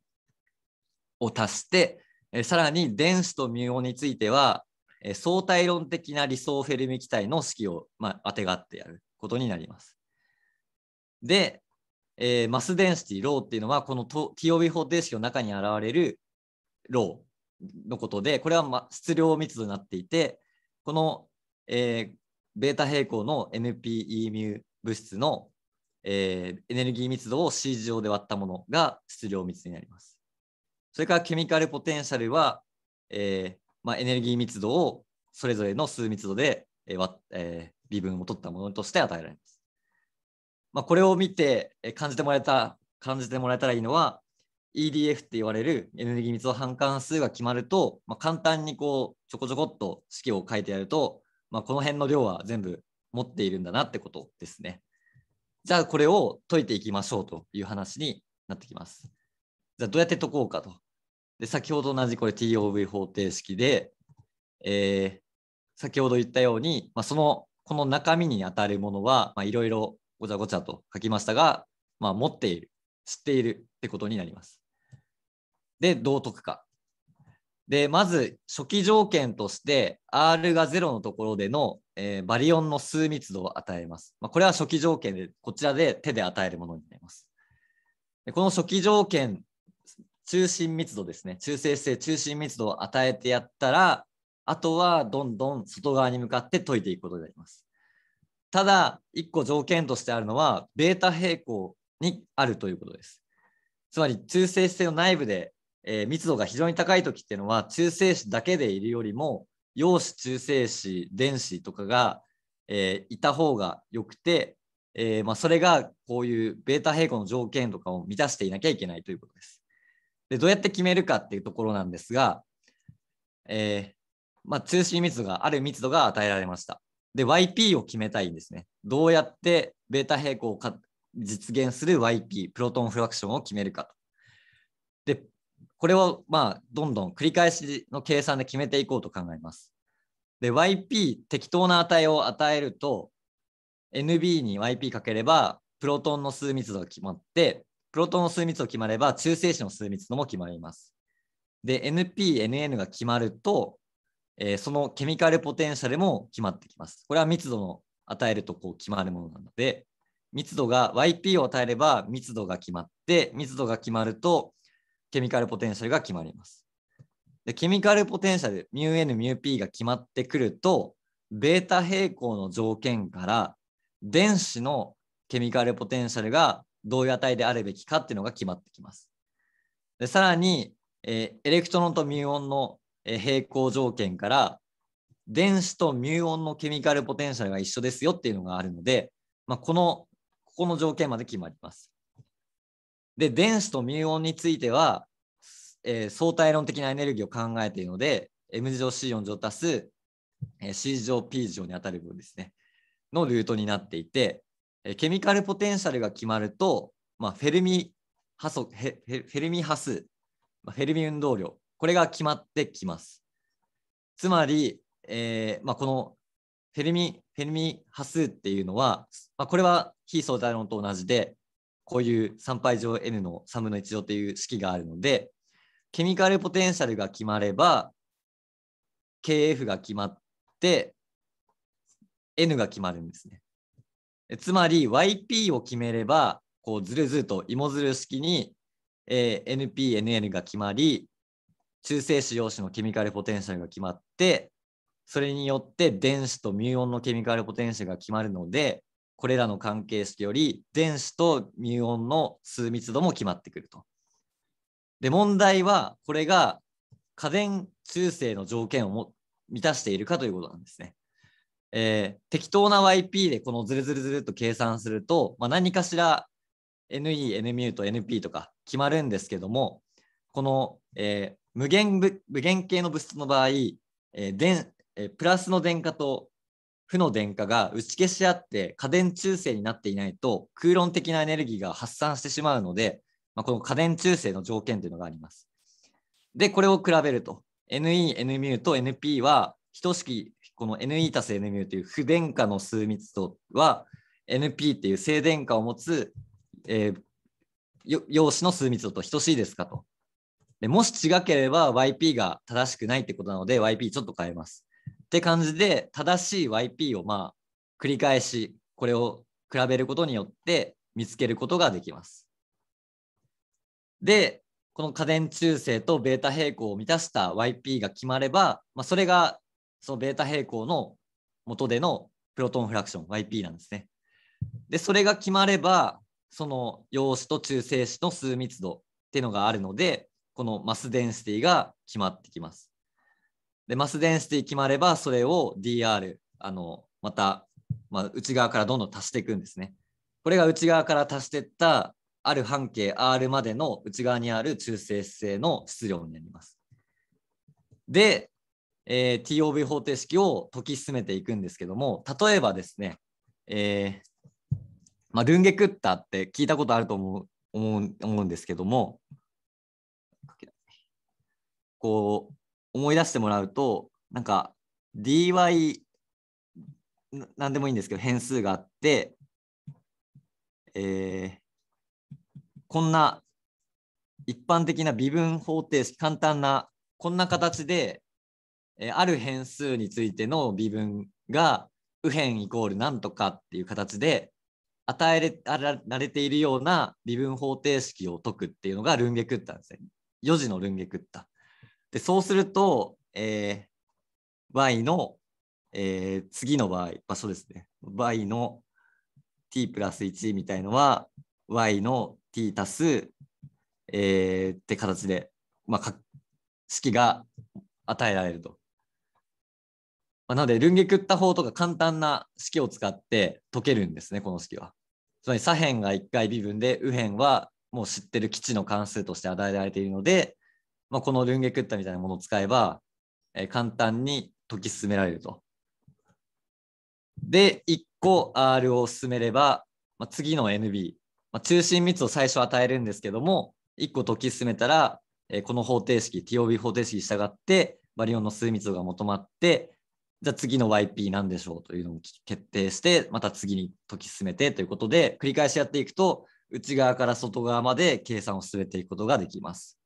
を足して、えさらに電子とミュオンについては、え相対論的な理想フェルミ気体の式を、まあ、当てがってやる。ことになります。で、えー、マスデンシティ、ローっていうのは、この TOB 方程式の中に現れるローのことで、これは、ま、質量密度になっていて、この、えー、ベータ平行の NPEμ 物質の、えー、エネルギー密度を C 上で割ったものが質量密度になります。それからケミカルポテンシャルは、えーまあ、エネルギー密度をそれぞれの数密度で、えーえー、微分を取ったものとして与えられます。まあ、これを見て感じてもらえた感じてもらえたらいいのは EDF って言われるエネルギー密度半関数が決まると、まあ、簡単にこうちょこちょこっと式を書いてやると、まあ、この辺の量は全部持っているんだなってことですね。じゃあこれを解いていきましょうという話になってきます。じゃあどうやって解こうかと。で先ほど同じこれ TOV 方程式で、えー、先ほど言ったように、まあ、そのこの中身にあたるものはいろいろごちゃごちゃと書きましたが、まあ、持っている、知っているってことになります。で、道徳か。で、まず初期条件として R が0のところでの、えー、バリオンの数密度を与えます。まあ、これは初期条件で、こちらで手で与えるものになります。でこの初期条件、中心密度ですね、中性性中心密度を与えてやったら、あとはどんどん外側に向かって解いていくことになります。ただ、1個条件としてあるのは、ベータ平行にあるということです。つまり、中性子線の内部で、えー、密度が非常に高いときっていうのは、中性子だけでいるよりも、陽子、中性子、電子とかが、えー、いた方がよくて、えー、まあ、それがこういうベータ平行の条件とかを満たしていなきゃいけないということです。でどうやって決めるかっていうところなんですが、えまあ、通信密度が、ある密度が与えられました。で、YP を決めたいんですね。どうやってベータ平行を実現する YP、プロトンフラクションを決めるかと。で、これを、まあ、どんどん繰り返しの計算で決めていこうと考えます。で、YP、適当な値を与えると、NB に YP かければ、プロトンの数密度が決まって、プロトンの数密度決まれば、中性子の数密度も決まります。で、NP、NN が決まると、えー、そのケミカルポテンシャルも決まってきます。これは密度の与えるとこう決まるものなので、密度が YP を与えれば密度が決まって、密度が決まるとケミカルポテンシャルが決まります。でケミカルポテンシャル、μn、μp が決まってくると、ベータ平行の条件から電子のケミカルポテンシャルがどういう値であるべきかっていうのが決まってきます。でさらに、えー、エレクトロンとミュオンの平行条件から電子とミューオンのケミカルポテンシャルが一緒ですよっていうのがあるので、まあ、このここの条件まで決まります。で電子とミューオンについては、えー、相対論的なエネルギーを考えているので m 乗 c4 乗足す、え c 乗 p 乗にあたる部分ですねのルートになっていて、えケミカルポテンシャルが決まると、まあ、フェルミ波速フェルミ波数、まフェルミ運動量これが決まってきます。つまり、えー、まあ、このフェルミフェルミ波数っていうのは、まあ、これは非相対論と同じでこういう3倍乗 n の3分の1乗という式があるのでケミカルポテンシャルが決まれば KF が決まって N が決まるんですね。つまり YP を決めればこうずるずると芋づる式に、えー、NP、NN が決まり中性子陽子のケミカルポテンシャルが決まってそれによって電子とミュオンのケミカルポテンシャルが決まるのでこれらの関係式より電子とミュオンの数密度も決まってくると。で問題はこれが家電中性の条件をも満たしているかということなんですね。えー、適当な YP でこのずるずるずると計算すると、まあ、何かしら NE、n ューと NP とか決まるんですけども、この、え無限無限系の物質の場合、えー電えー、プラスの電荷と負の電荷が打ち消し合って過電中性になっていないと空論的なエネルギーが発散してしまうので、まあ、この過電中性の条件というのがあります。で、これを比べると NE、NμU と NP は等しきこの NE たす NμU という負電荷の数密度は NP っていう静電荷を持つ、えー、陽子の数密度と等しいですかとでもし違ければ YP が正しくないってことなので YP ちょっと変えます。って感じで正しい YP をまあ繰り返しこれを比べることによって見つけることができます。でこの家電中性とベータ平行を満たした YP が決まれば、まあ、それがそのベータ平行の元でのプロトンフラクション YP なんですね。でそれが決まればその陽子と中性子の数密度っていうのがあるのでこのマスデンシティが決まってきます。で、マスデンシティ決まれば、それを DR、あの、また、まあ、内側からどんどん足していくんですね。これが内側から足していった、ある半径 R までの内側にある中性子性の質量になります。で、えー、TOV 方程式を解き進めていくんですけども、例えばですね、えー、まあ、ルンゲクッタって聞いたことあると思う思うんですけども、こう思い出してもらうとなんか dy 何でもいいんですけど変数があって、えー、こんな一般的な微分方程式簡単なこんな形で、えー、ある変数についての微分が右辺イコール何とかっていう形で与えられているような微分方程式を解くっていうのがルンゲクッタですね。4次のルンゲクッタ。で、そうすると、えー、y の、えー、次の場合、場所ですね。y の t プラス1みたいのは、y の t 足す、えー、って形で、まあ、式が与えられると。まあ、なので、ルンゲクッタ法とか簡単な式を使って解けるんですね、この式は。つまり左辺が1回微分で、右辺はもう知ってる基地の関数として与えられているので、まあ、このルンゲクッタみたいなものを使えば、えー、簡単に解き進められると。で、1個 R を進めれば、まあ、次の NB、まあ、中心密を最初与えるんですけども、1個解き進めたら、えー、この方程式、TOB 方程式に従って、バリオンの数密度が求まって、じゃあ次の YP なんでしょうというのを決定して、また次に解き進めてということで、繰り返しやっていくと、内側から外側まで計算を進めていくことができます。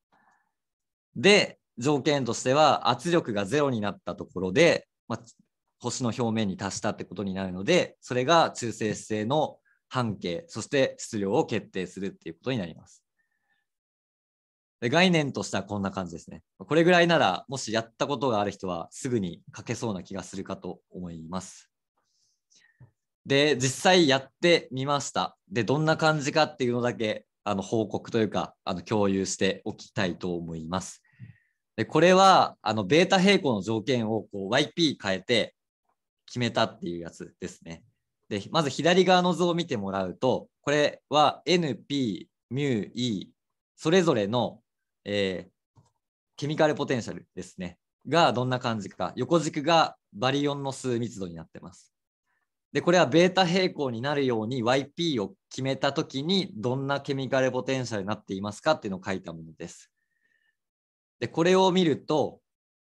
で、条件としては圧力がゼロになったところで、まあ、星の表面に達したってことになるので、それが中性子星の半径、そして質量を決定するっていうことになります。で概念としてはこんな感じですね。これぐらいなら、もしやったことがある人はすぐに書けそうな気がするかと思います。で、実際やってみました。で、どんな感じかっていうのだけ、あの報告というか、あの共有しておきたいと思います。でこれはあのベータ平行の条件をこう YP 変えて決めたっていうやつですね。でまず左側の図を見てもらうとこれは NP、μE それぞれの、えー、ケミカルポテンシャルですねがどんな感じか横軸がバリオンの数密度になってます。でこれはベータ平行になるように YP を決めた時にどんなケミカルポテンシャルになっていますかっていうのを書いたものです。で、これを見ると、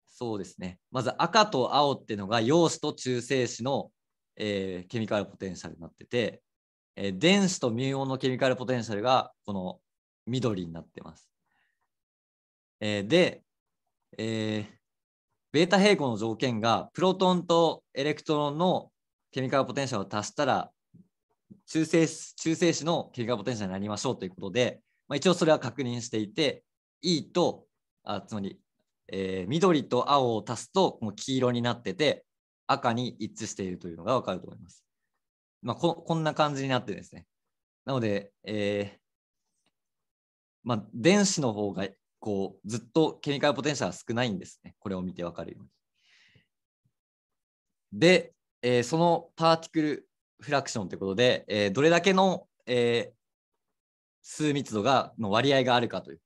そうですね。まず赤と青っていうのが陽子と中性子の、えー、ケミカルポテンシャルになってて、えー、電子とミュオンのケミカルポテンシャルがこの緑になってます。えー、で、えー、ベータ平行の条件がプロトンとエレクトロンのケミカルポテンシャルを足したら中性子中性子のケミカルポテンシャルになりましょうということで、まあ、一応それは確認していて E とあつまり、えー、緑と青を足すともう黄色になってて赤に一致しているというのが分かると思います。まあ、ここんな感じになってですね。なので、えーまあ、電子の方がこうずっとケミカルポテンシャルは少ないんですね。これを見て分かるように。で、えー、そのパーティクルフラクションということで、えー、どれだけの、えー、数密度がの割合があるかという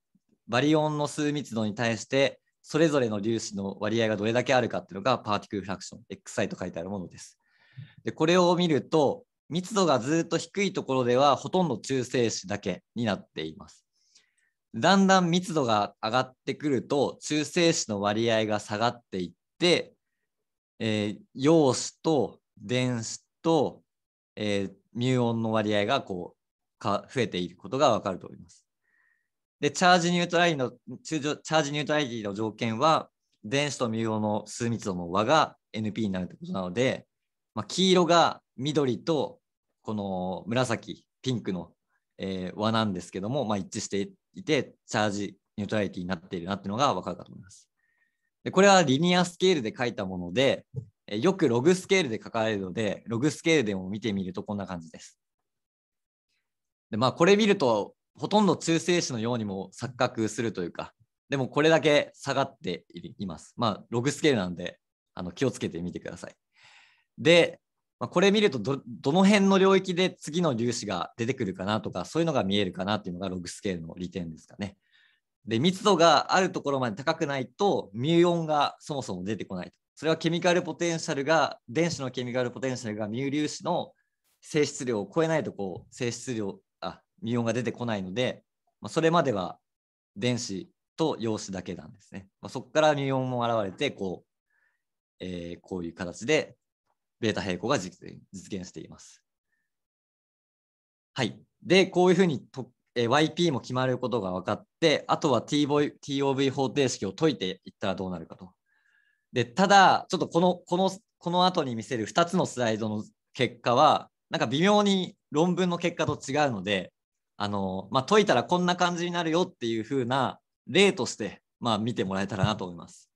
バリオンの数密度に対してそれぞれの粒子の割合がどれだけあるかっていうのがパーティクルフラクション XI と書いてあるものです。でこれを見ると密度がずっと低いところではほとんど中性子だけになっています。だんだん密度が上がってくると中性子の割合が下がっていって、えー、陽子と電子と、えー、ミューオンの割合がこうか増えていることが分かると思います。で、チャージニュートラリティの、通常、チャージニュートラリティの条件は、電子とミュオの数密度の和が NP になるってことなので、まあ、黄色が緑とこの紫、ピンクの、えー、和なんですけども、まあ、一致していて、チャージニュートラリティになっているなっていうのが分かるかと思います。でこれはリニアスケールで書いたもので、よくログスケールで書かれるので、ログスケールでも見てみるとこんな感じです。でまあ、これ見るとほとんど中性子のようにも錯覚するというか、でもこれだけ下がっています。まあ、ログスケールなんで、あの気をつけてみてください。で、まあ、これ見るとど、どの辺の領域で次の粒子が出てくるかなとか、そういうのが見えるかなっていうのがログスケールの利点ですかね。で、密度があるところまで高くないと、ミューオンがそもそも出てこないと。それはケミカルポテンシャルが、電子のケミカルポテンシャルがミュー粒子の性質量を超えないとこう性質量ミオンが出てこないので、まあ、それまでは電子と陽子だけなんですね。まあ、そこからミオンも現れてこう、えー、こういう形でベータ平行が実現しています。はい。で、こういうふうにと、えー、YP も決まることが分かって、あとは TOV 方程式を解いていったらどうなるかと。で、ただ、ちょっとこの、この、この後に見せる2つのスライドの結果は、なんか微妙に論文の結果と違うので、あの、まあ、解いたらこんな感じになるよっていう風な例として、まあ、見てもらえたらなと思います。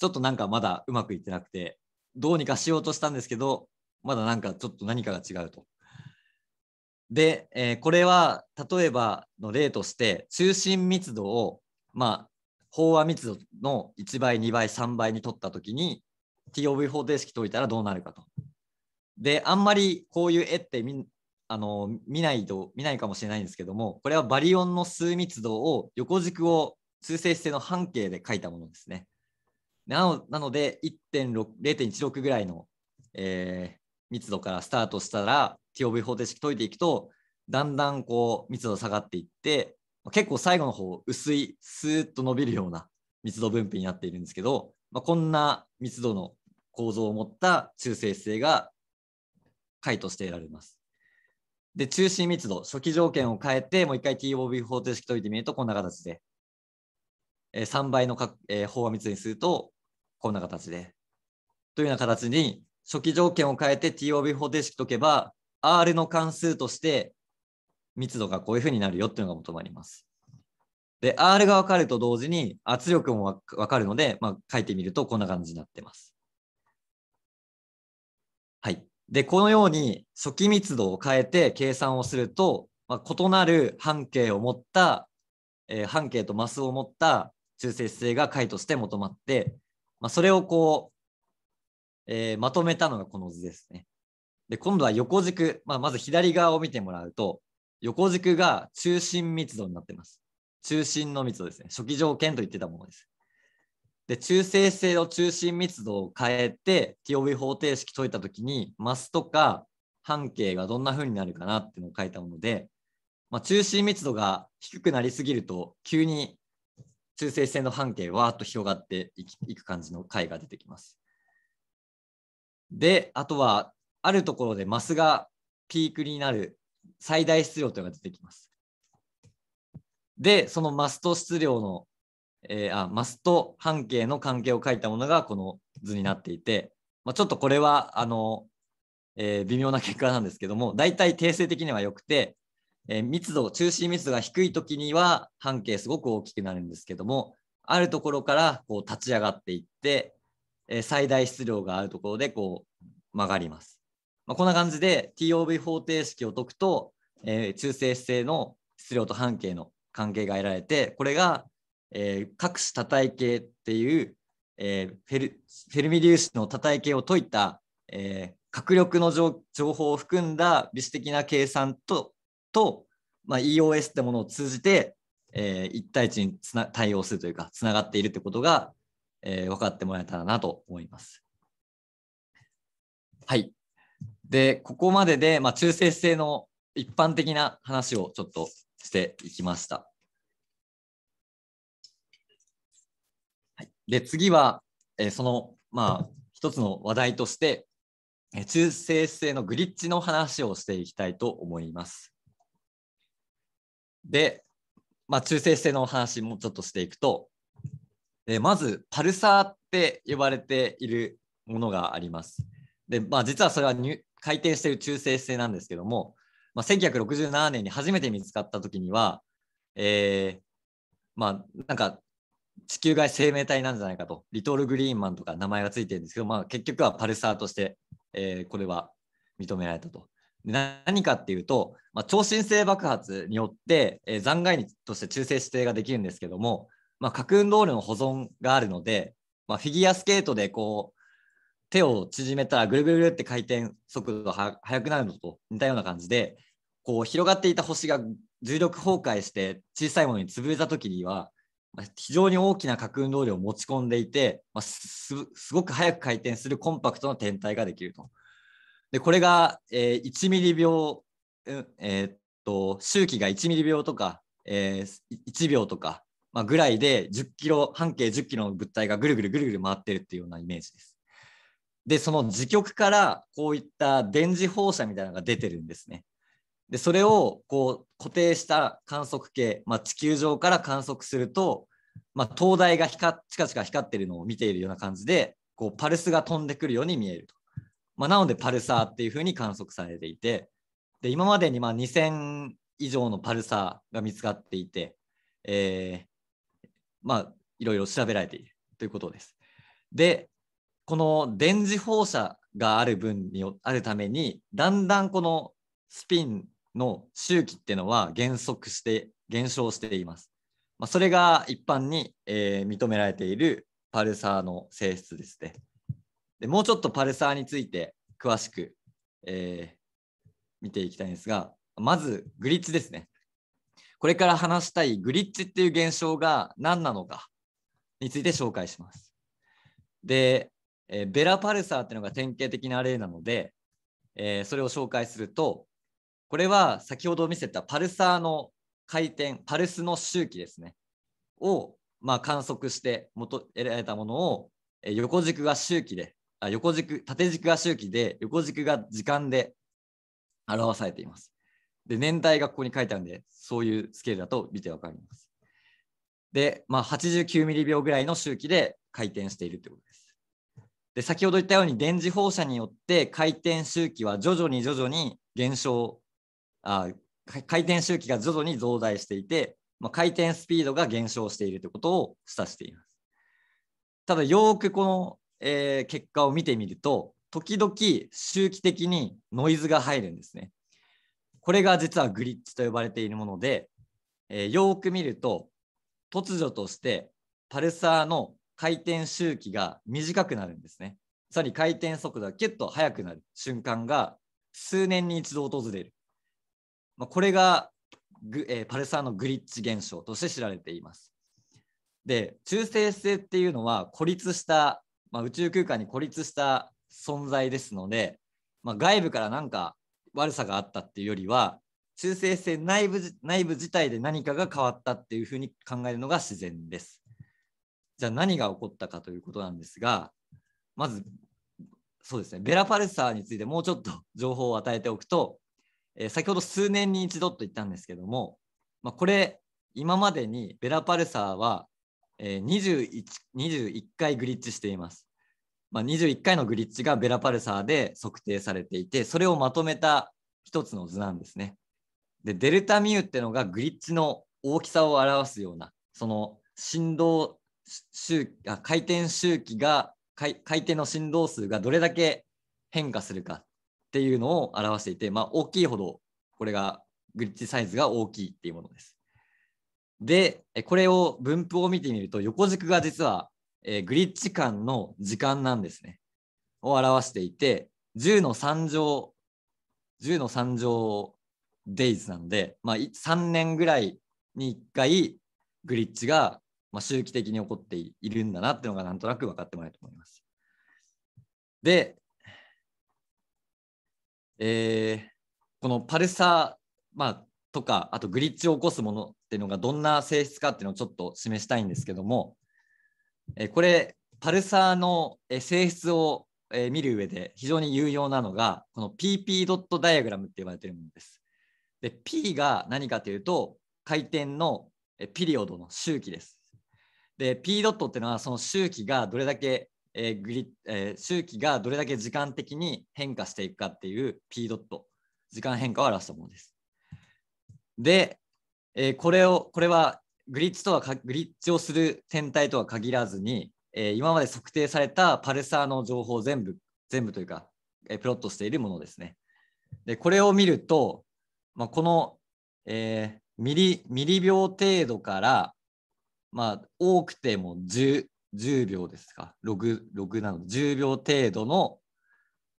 ちょっとなんかまだうまくいってなくて、どうにかしようとしたんですけど、まだなんかちょっと何かが違うと。で、えー、これは例えばの例として、中心密度を、まあ、飽和密度の1倍、2倍、3倍に取ったときに、TOV 方程式解いたらどうなるかと。で、あんまりこういう絵ってあの見ないと見ないかもしれないんですけどもこれはバリオンの数密度を横軸を通性性の半径で書いたものですね。なのなので0.16ぐらいの、えー、密度からスタートしたら TOV 方程式解いていくとだんだんこう密度下がっていって結構最後の方薄いスーッと伸びるような密度分布になっているんですけど、まあ、こんな密度の構造を持った中性性が解として得られます。で、中心密度、初期条件を変えて、もう一回 TOB 方程式解いてみると、こんな形で。えー、3倍のか、えー、飽和密度にすると、こんな形で。というような形に、初期条件を変えて TOB 方程式解けば、R の関数として密度がこういうふうになるよっていうのが求まります。で、R が分かると同時に圧力も分かるので、まあ、書いてみるとこんな感じになってます。で、このように初期密度を変えて計算をすると、まあ、異なる半径を持った、えー、半径とマスを持った中性子星が解として求まって、まあ、それをこう、えー、まとめたのがこの図ですね。で、今度は横軸、まあ、まず左側を見てもらうと、横軸が中心密度になってます。中心の密度ですね。初期条件と言ってたものです。で中性性の中心密度を変えて TOB 方程式解いた時にマスとか半径がどんな風になるかなっていうのを書いたもので、まあ、中心密度が低くなりすぎると急に中性性の半径わーっと広がっていく感じの解が出てきます。であとはあるところでマスがピークになる最大質量というのが出てきます。でそのマスと質量のえー、あマスと半径の関係を書いたものがこの図になっていて、まあ、ちょっとこれはあの、えー、微妙な結果なんですけども大体定性的には良くて、えー、密度中心密度が低い時には半径すごく大きくなるんですけどもあるところからこう立ち上がっていって、え最大質量があるところでこう曲がります。まあ、こんな感じで TOV 方程式を解くと、え中性子性の質量と半径の関係が得られてこれがえー、各種多体系っていう、えー、フェルフェルミ粒子の多体系を解いた、えー、核力の情報を含んだ微子的な計算とと、まあ、EOS ってものを通じて、えー、一対一につな対応するというかつながっているってことが、えー、分かってもらえたらなと思います。はい。で、ここまでで、まあ、中性性の一般的な話をちょっとしていきました。で、次は、えー、その、まあ、一つの話題として、えー、中性性のグリッチの話をしていきたいと思います。で、まあ、中性性の話もちょっとしていくと、えー、まず、パルサーって呼ばれているものがあります。で、まあ、実はそれは回転している中性性なんですけども、まあ、1967年に初めて見つかった時には、えー、まあ、なんか地球外生命体なんじゃないかと、リトル・グリーンマンとか名前がついてるんですけど、まあ、結局はパルサーとして、えー、これは認められたと。何かっていうと、まあ、超新星爆発によって、えー、残骸として中性指定ができるんですけども、まあ、核運動量の保存があるので、まあ、フィギュアスケートでこう手を縮めたらぐるぐるぐるって回転速度が速くなるのと似たような感じでこう広がっていた星が重力崩壊して小さいものに潰れた時にはまあ、非常に大きな核運動量を持ち込んでいて、まあ、すごく早く回転するコンパクトな天体ができると。でこれが、えー、1ミリ秒、えー、っと周期が1ミリ秒とか、えー、1秒とか、まあ、ぐらいで10キロ半径10キロの物体がぐるぐるぐるぐる回ってるっていうようなイメージです。でその磁極からこういった電磁放射みたいなのが出てるんですね。でそれをこう固定した観測系、まあ、地球上から観測すると、まあ、灯台が光チカチカ光ってるのを見ているような感じでこうパルスが飛んでくるように見えると、まあ、なのでパルサーっていうふうに観測されていてで今までにま2000以上のパルサーが見つかっていて、えー、まあいろいろ調べられているということです。でこの電磁放射がある分にあるためにだんだんこのスピンの周期っていうのは減速して減少しています。まあ、それが一般に、えー、認められているパルサーの性質ですね。でもうちょっとパルサーについて詳しく、えー、見ていきたいんですがまずグリッチですね。これから話したいグリッチっていう現象が何なのかについて紹介します。で、えー、ベラパルサーっていうのが典型的な例なので、えー、それを紹介するとこれは先ほど見せたパルサーの回転、パルスの周期ですね。を、まあ、観測して元得られたものを横軸が周期であ横軸縦軸が周期で横軸が時間で表されています。で年代がここに書いてあるんでそういうスケールだと見て分かります。で、まあ、89ミリ秒ぐらいの周期で回転しているということです。で先ほど言ったように電磁放射によって回転周期は徐々に徐々に減少あ回転周期が徐々に増大していて、まあ、回転スピードが減少しているということを示唆しています。ただよくこの、えー、結果を見てみると時々周期的にノイズが入るんですね。これが実はグリッチと呼ばれているもので、えー、よく見ると突如としてパルサーの回転周期が短くなるんですね。つまり回転速度がキュッと速くなる瞬間が数年に一度訪れる。まあ、これがグ、えー、パルサーのグリッチ現象として知られています。で中性性っていうのは孤立した、まあ、宇宙空間に孤立した存在ですので、まあ、外部から何か悪さがあったっていうよりは中性性内部内部自体で何かが変わったっていうふうに考えるのが自然です。じゃあ何が起こったかということなんですがまずそうですねベラ・パルサーについてもうちょっと情報を与えておくとえー、先ほど数年に一度と言ったんですけども、まあ、これ今までにベラパルサーは、えー、21, 21回グリッチしています、まあ、21回のグリッチがベラパルサーで測定されていてそれをまとめた一つの図なんですねでデルタミューってのがグリッチの大きさを表すようなその振動周期回転周期が回転の振動数がどれだけ変化するかっていうのを表していて、まあ、大きいほどこれがグリッチサイズが大きいっていうものです。で、これを分布を見てみると、横軸が実は、えー、グリッチ間の時間なんですね。を表していて、10の3乗、10の3乗デイズなんで、まあ、3年ぐらいに1回グリッチが、まあ、周期的に起こっているんだなっていうのがなんとなく分かってもらえると思います。で、えー、このパルサー、まあ、とかあとグリッチを起こすものっていうのがどんな性質かっていうのをちょっと示したいんですけども、えこれパルサーの性質を見る上で非常に有用なのがこの PP ドットダイアグラムって言われてるものです。で P が何かというと回転のピリオドの周期です。で P ドットっていうのはその周期がどれだけえーグリえー周期がどれだけ時間的に変化していくかっていう P ドット、時間変化を表したものです。で、えーこれを、これはグリッチとはか、グリッチをする天体とは限らずに、えー今まで測定されたパルサーの情報を全部、全部というか、えープロットしているものですね。で、これを見ると、まあ、この、えーミリ、ミリ秒程度から、まあ、多くても10、10秒ですか、6, 6なので、10秒程度の、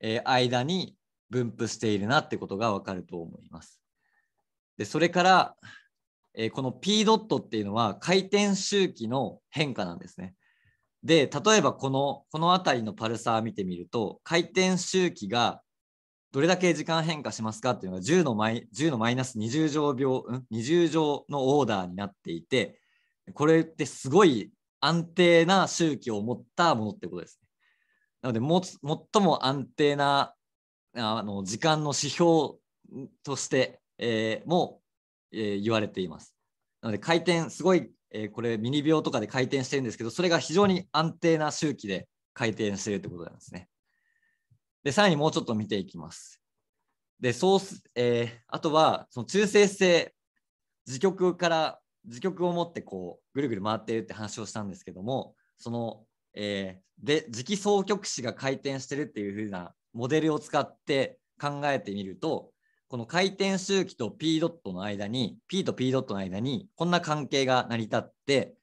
えー、間に分布しているなってことがわかると思います。で、それから、えー、この P ドットっていうのは回転周期の変化なんですね。で、例えばこの、この辺りのパルサー見てみると、回転周期がどれだけ時間変化しますかっていうのが10のマイ ,10 のマイナス20乗秒、うん、20乗のオーダーになっていて、これってすごい安定な周期を持ったものってことですね。なのでも最も安定なあの時間の指標として、えー、も、えー、言われています。なので回転すごい、えー、これミニ秒とかで回転してるんですけどそれが非常に安定な周期で回転してるってことなんですね。でさらにもうちょっと見ていきます。でそうす、えー、あとはその中性性自極から自極を持ってこうぐるぐる回ってるって話をしたんですけどもその、えー、で磁気双極子が回転してるっていう風なモデルを使って考えてみるとこの回転周期と P ドットの間に P と P ドットの間にこんな関係が成り立って、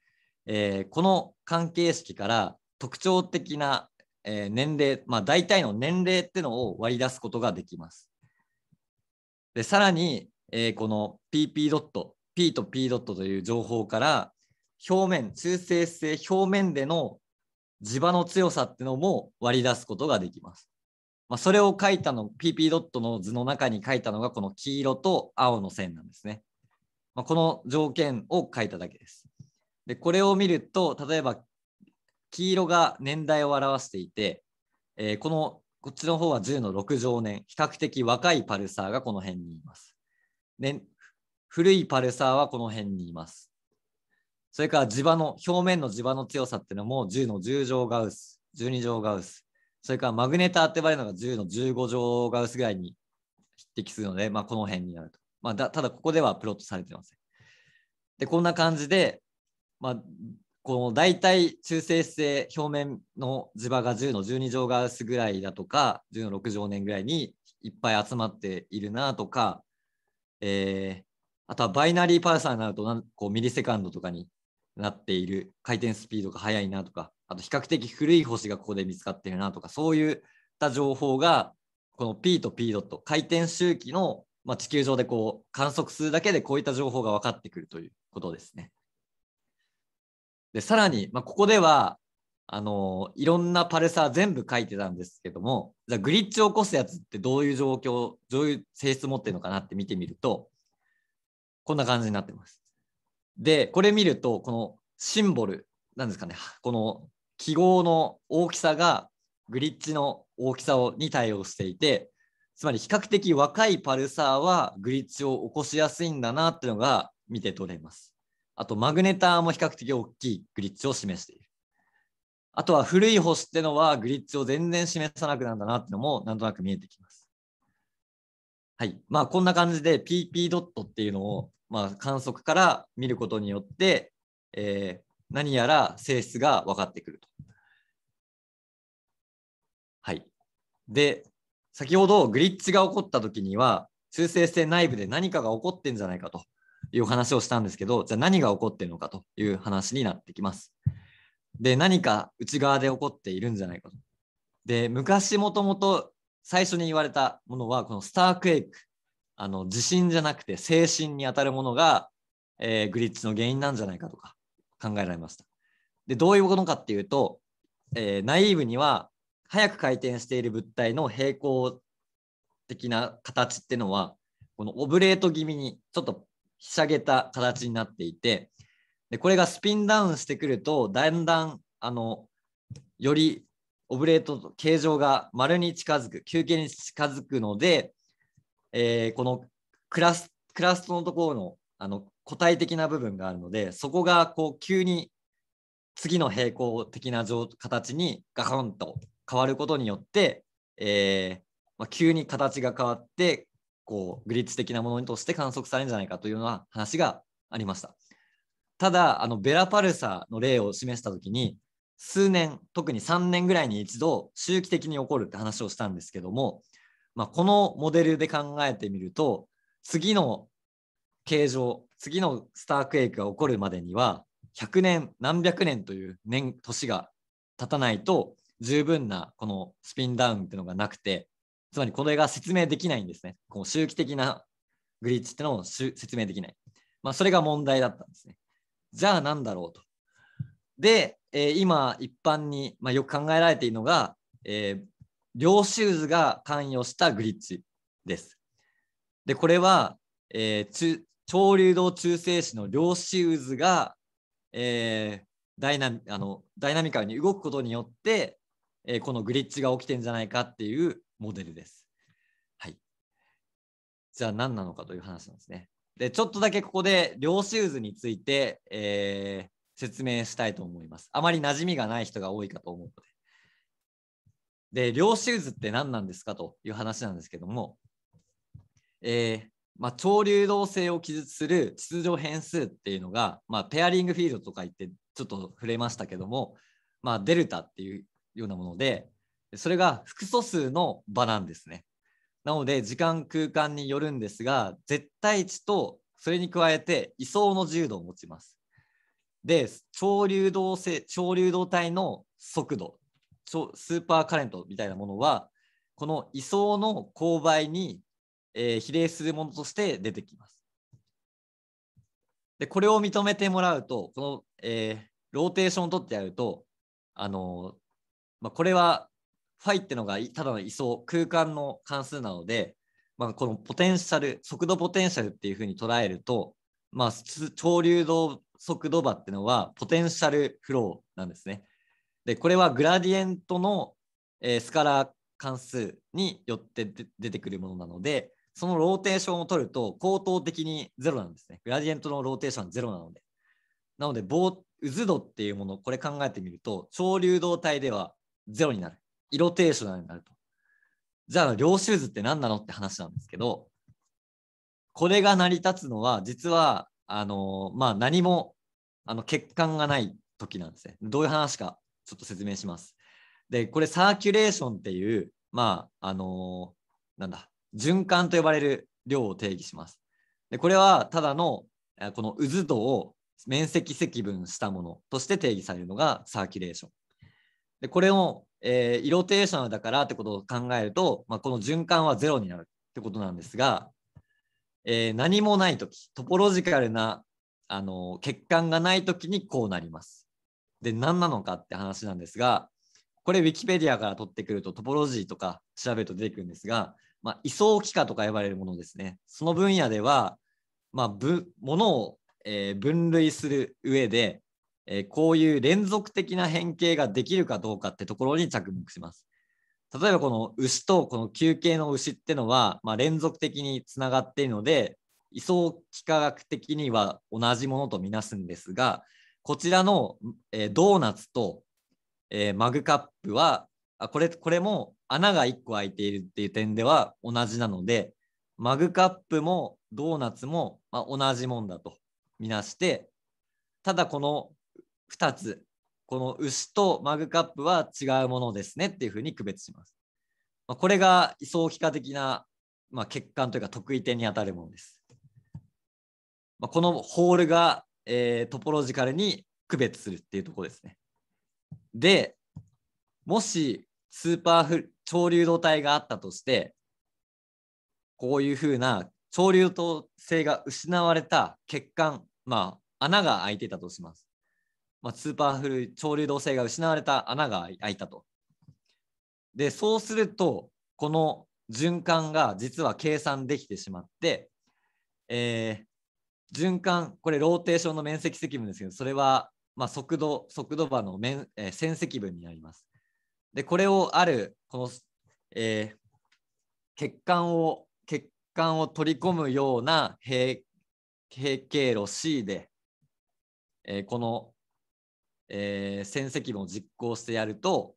えー、この関係式から特徴的な、えー、年齢、まあ、大体の年齢ってのを割り出すことができます。でさらに、えー、この PP ドット P と P ドットという情報から表面中性性表面での磁場の強さってのも割り出すことができます。まあ、それを書いたの PP ドットの図の中に書いたのがこの黄色と青の線なんですね。まあ、この条件を書いただけです。でこれを見ると例えば黄色が年代を表していて、えー、このこっちの方は10の6乗年比較的若いパルサーがこの辺にいます。で古いパルサーはこの辺にいます。それから地場の、表面の磁場の強さっていうのも10の10乗ガウス、12乗ガウス、それからマグネターって呼ばれるのが10の15乗ガウスぐらいに匹敵するので、まあ、この辺になると。まあ、だただ、ここではプロットされてません。で、こんな感じで、まあ、この大体中性子性表面の磁場が10の12乗ガウスぐらいだとか10の6乗年ぐらいにいっぱい集まっているなとか、えー、あとはバイナリーパルサーになるとなんこうミリセカンドとかになっている回転スピードが速いなとかあと比較的古い星がここで見つかってるなとかそういった情報がこの P と P ドット回転周期の、まあ、地球上でこう観測するだけでこういった情報が分かってくるということですね。でさらに、まあ、ここではあのいろんなパルサー全部書いてたんですけどもじゃあグリッチを起こすやつってどういう状況どういう性質持ってるのかなって見てみるとこんな感じになってます。で、これ見ると、このシンボル、なんですかね、この記号の大きさがグリッチの大きさをに対応していて、つまり比較的若いパルサーはグリッチを起こしやすいんだなっていうのが見て取れます。あとマグネターも比較的大きいグリッチを示している。あとは古い星ってのはグリッチを全然示さなくなるんだなっていうのもなんとなく見えてきます。はい。まあ、こんな感じで PP ドットっていうのを、まあ、観測から見ることによって、えー、何やら性質が分かってくると。はい。で、先ほどグリッチが起こった時には、通性性内部で何かが起こってんじゃないかという話をしたんですけど、じゃあ何が起こってるのかという話になってきます。で、何か内側で起こっているんじゃないかと。で、昔もともと最初に言われたものは、このスタークエイク、あの地震じゃなくて精神に当たるものが、えー、グリッチの原因なんじゃないかとか考えられました。で、どういうことかっていうと、えー、ナイーブには早く回転している物体の平行的な形っていうのは、このオブレート気味にちょっとひしゃげた形になっていて、でこれがスピンダウンしてくると、だんだんあのよりオブレート形状が丸に近づく、球形に近づくので、えー、このクラスクラストのところのあの個体的な部分があるので、そこがこう急に次の平行的な形にガコンと変わることによって、えー、まあ、急に形が変わってこうグリッチ的なものとして観測されるんじゃないかというような話がありました。ただあのベラパルサの例を示した時に数年特に3年ぐらいに一度周期的に起こるって話をしたんですけども、まあ、このモデルで考えてみると次の形状次のスタークエイクが起こるまでには100年何百年という年年が経たないと十分なこのスピンダウンっていうのがなくてつまりこれが説明できないんですねこ周期的なグリッチってのを説明できない、まあ、それが問題だったんですねじゃあ何だろうとで、えー、今一般に、まあ、よく考えられているのが、えー、両シューズが関与したグリッチです。でこれは、えー、潮流動中性子の両シューズが、えー、ダイナあのダイナミカルに動くことによって、えー、このグリッチが起きてんじゃないかっていうモデルです。はい。じゃあ何なのかという話なんですね。で、ちょっとだけここで両シューズについて、えー、説明したいと思います。あまり馴染みがない人が多いかと思うので。で、量子渦って何なんですかという話なんですけども、えー、まあ、潮流動性を記述する秩序変数っていうのが、まあ、ペアリングフィールドとか言ってちょっと触れましたけども、まあ、デルタっていうようなものでそれが複素数の場なんですね。なので時間空間によるんですが絶対値とそれに加えて位相の重度を持ちます。で超流動性超流動体の速度超スーパーカレントみたいなものはこの位相の勾配に、えー、比例するものとして出てきます。でこれを認めてもらうとこの、えー、ローテーションを取ってやるとあのー、まあ、これはファイってのがただの位相空間の関数なので、まあ、このポテンシャル速度ポテンシャルっていうふうに捉えると、まあ、超流動速度場っていうのはポテンシャルフローなんですね。でこれはグラディエントの、えー、スカラー関数によって出てくるものなのでそのローテーションを取ると高等的に0なんですね。グラディエントのローテーションは0なので。なので棒渦度っていうものこれ考えてみると超流動体では0になる。色テーションになると。じゃあ量子渦って何なのって話なんですけどこれが成り立つのは実はあのまあ、何もあの血管がない時なんですね。どういう話かちょっと説明します。で、これサーキュレーションっていう、まあ、あのー、なんだ、循環と呼ばれる量を定義します。で、これはただのこの渦度を面積積分したものとして定義されるのがサーキュレーション。で、これを、えー、イロテーションだからってことを考えると、まあ、この循環はゼロになるってことなんですが、えー、何もない時、トポロジカルなあの血管がない時にこうなります。で何なのかって話なんですがこれ Wikipedia から取ってくるとトポロジーとか調べると出てくるんですが、まあ、位相気化とか呼ばれるものですね。その分野では、まあ、ぶ物を、えー、分類する上で、えー、こういう連続的な変形ができるかどうかってところに着目します。例えばこの牛とこの球形の牛ってのは、まあ、連続的につながっているので位相幾何学的には同じものとみなすんですがこちらの、えー、ドーナツと、えー、マグカップはあこれこれも穴が1個開いているっていう点では同じなのでマグカップもドーナツも、まあ、同じもんだとみなしてただこの2つこの牛とマグカップは違うものですねっていうふうに区別します。まあ、これが位相幾何的な、まあ、欠陥というか得意点にあたるものです。まあ、このホールが、えー、トポロジカルに区別するっていうところですね。で、もしスーパーフ潮流動体があったとして、こういうふうな潮流動性が失われた血管、まあ、穴が開いていたとします。まあ、スーパーフル潮流動性が失われた穴が開いたと。で、そうすると、この循環が実は計算できてしまって、えー、循環、これローテーションの面積積分ですけど、それは、まあ、速度、速度場の面、えー、線積分になります。で、これをある、この、えー、血管を、血管を取り込むような平平経路 C で、えー、この、えー、線積分を実行してやると、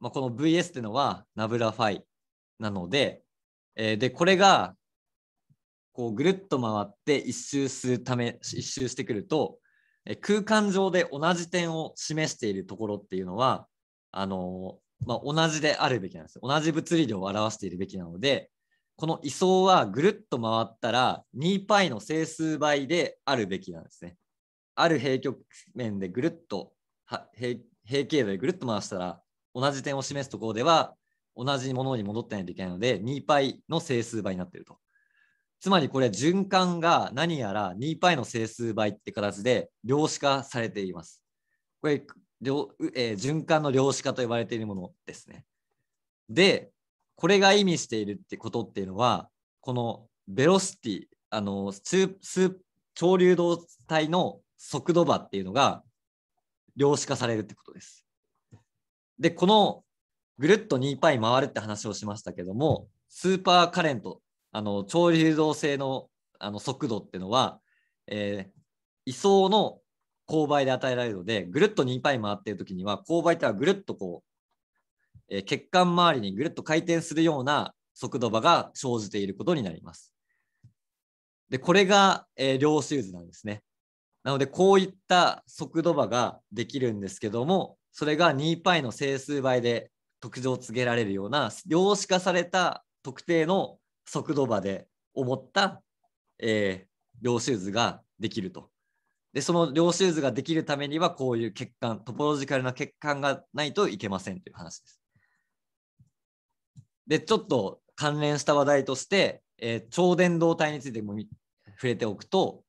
まあ、この VS っていうのはナブラファイなので、えー、で、これがこうぐるっと回って一周するため一周してくると空間上で同じ点を示しているところっていうのはあの、まあ、同じであるべきなんです同じ物理量を表しているべきなのでこの位相はぐるっと回ったら 2π の整数倍であるべきなんですね。ある平局面でぐるっとは平経度でぐるっと回したら同じ点を示すところでは同じものに戻ってないといけないので 2π の整数倍になっていると。つまりこれ循環が何やら 2π の整数倍って形で量子化されています。これ、量えー、循環の量子化と呼ばれているものですね。で、これが意味しているってことっていうのは、このベロシティ、あの潮流動体の速度場っていうのが量子化されるってことです。で、このぐるっと 2π 回るって話をしましたけども、スーパーカレントあの超流動性のあの速度っていうのは、えー、位相の勾配で与えられるのでぐるっと2 π 回っている時には勾配ってはぐるっとこう、えー、血管周りにぐるっと回転するような速度場が生じていることになります。でこれが、えー、量子渦なんですね。なのでこういった速度場ができるんですけどもそれが 2π の整数倍で特徴を告げられるような量子化された特定の速度場で思った、えー、量子ができると。で、その両手術ができるためには、こういう血管、トポロジカルな血管がないといけませんという話です。で、ちょっと関連した話題として、えー、超伝導体についても触れておくと、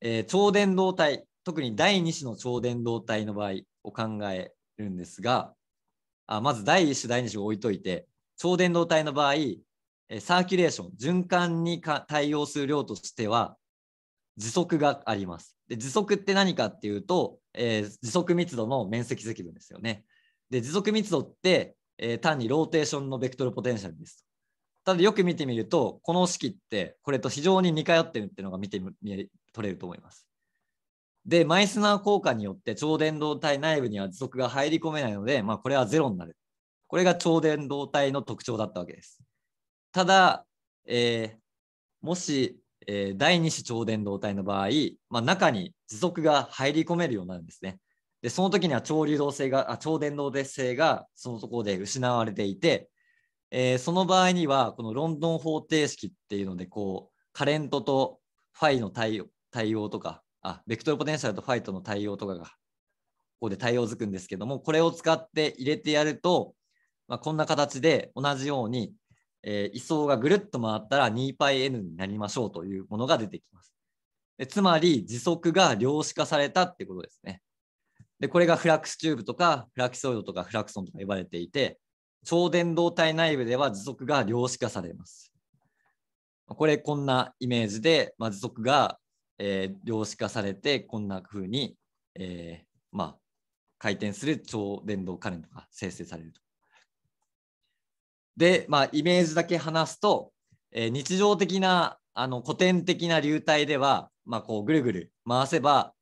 えー、超伝導体、特に第2子の超伝導体の場合を考えるんですが、あまず第1種、第2種を置いといて、超伝導体の場合、サーキュレーション、循環に対応する量としては、時速があります。で時速って何かっていうと、えー、時速密度の面積積分ですよね。で時速密度って、えー、単にローテーションのベクトルポテンシャルです。ただよく見てみるとこの式ってこれと非常に似通ってるっていうのが見て見取れると思います。でマイスナー効果によって超電導体内部には時速が入り込めないので、まあ、これはゼロになる。これが超電導体の特徴だったわけです。ただ、えー、もし、えー、第二子超伝導体の場合、まあ、中に持続が入り込めるようになるんですね。で、その時には超流動性が、あ超伝導性がそのところで失われていて、えー、その場合には、このロンドン方程式っていうので、こう、カレントとファイの対応対応とか、あ、ベクトルポテンシャルとファイとの対応とかが、ここで対応づくんですけども、これを使って入れてやると、まあ、こんな形で同じようにえー、位相がぐるっと回ったら 2πn になりましょうというものが出てきます。でつまり時速が量子化されたってことですね。でこれがフラックスチューブとかフラキソイドとかフラクソンとか呼ばれていて超伝導体内部では時速が量子化されます。これこんなイメージで、まあ、時速が、えー、量子化されてこんな風に、えー、まあ、回転する超伝導カレントが生成されると。で、まあ、イメージだけ話すと、えー、日常的なあの古典的な流体では、まあ、こうぐるぐる回せば、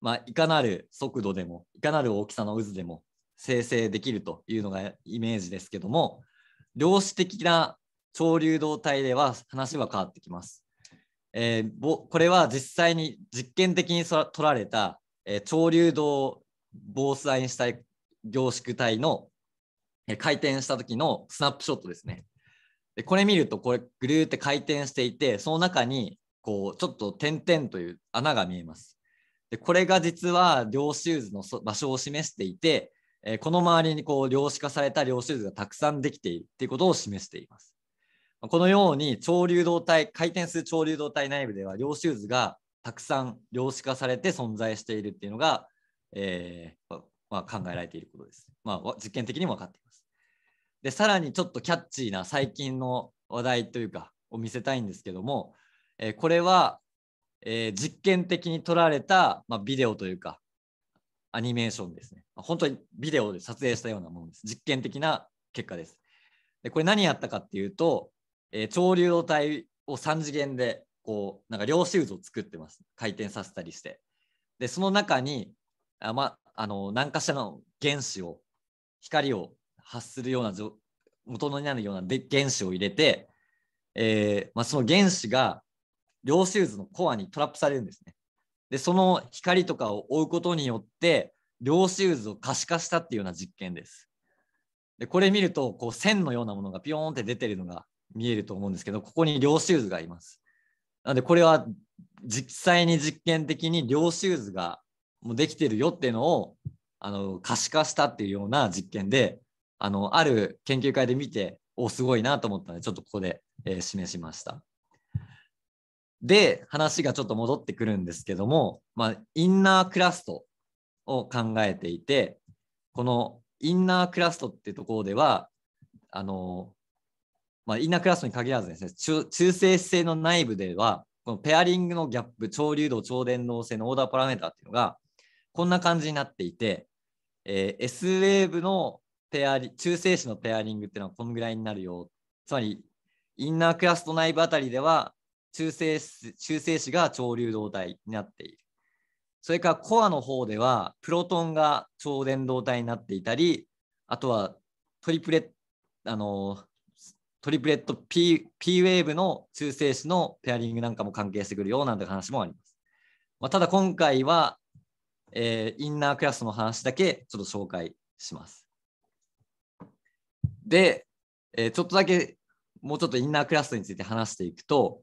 まあ、いかなる速度でもいかなる大きさの渦でも生成できるというのがイメージですけども量子的な潮流動態では話は変わってきます。えー、これは実際に実験的に取られた、えー、潮流動ボースアインシュタイン凝縮体の回転した時のスナップショットですね。でこれ見るとこれぐるーって回転していてその中にこうちょっと点々という穴が見えます。でこれが実は量子渦の場所を示していて、えこの周りにこう量子化された量子渦がたくさんできているっていうことを示しています。このように超流動体回転する超流動体内部では量子渦がたくさん量子化されて存在しているっていうのが、えー、まあ、考えられていることです。まあ、実験的にも分かってでさらにちょっとキャッチーな最近の話題というかを見せたいんですけども、えー、これは、えー、実験的に撮られた、まあ、ビデオというかアニメーションですね、本当にビデオで撮影したようなものです実験的な結果ですでこれ何やったかっていうと、えー、潮流体を3次元でこうなんか量子渦を作ってます回転させたりしてでその中にあ、まあの何かしらの原子を光を発するような元になるようなで原子を入れて、えーまあ、その原子が量子渦のコアにトラップされるんですね。でその光とかを追うことによって量子渦を可視化したっていうような実験です。でこれ見るとこう線のようなものがピヨーンって出てるのが見えると思うんですけどここに量子渦がいます。なのでこれは実際に実験的に量子渦がもうできてるよっていうのをあの可視化したっていうような実験であのある研究会で見ておすごいなと思ったのでちょっとここで、えー、示しました。で話がちょっと戻ってくるんですけども、まあ、インナークラストを考えていてこのインナークラストってところではあの、まあ、インナークラストに限らずですね中中性子性の内部ではこのペアリングのギャップ超流動超電動性のオーダーパラメータっていうのがこんな感じになっていて、えー、S ウェーブのペアリ、中性子のペアリングっていうのはこのぐらいになるよ。つまり、インナークラスト内部あたりでは中性子、中性子が潮流動体になっている。それからコアの方では、プロトンが超電動体になっていたり、あとはトリプレット、あのトリプレット P, P ウェーブの中性子のペアリングなんかも関係してくるよなんて話もあります。まあ、ただ今回は、えー、インナークラスの話だけちょっと紹介します。で、えー、ちょっとだけもうちょっとインナークラストについて話していくと、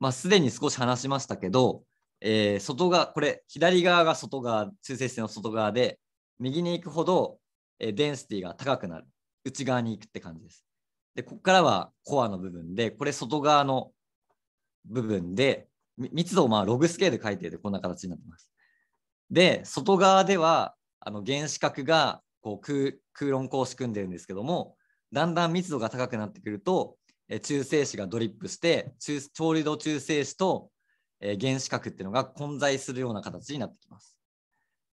まあ、すでに少し話しましたけど、えー、外側これ左側が外側中性子線の外側で右に行くほど、えー、デンシティが高くなる内側に行くって感じです。でここからはコアの部分でこれ外側の部分で密度をまあログスケール書いていてこんな形になってます。で外側ではあの原子核がこう空空論格を仕組んでるんですけどもだんだん密度が高くなってくると、え中性子がドリップして中潮流度中性子と、え原子核っていうのが混在するような形になってきます。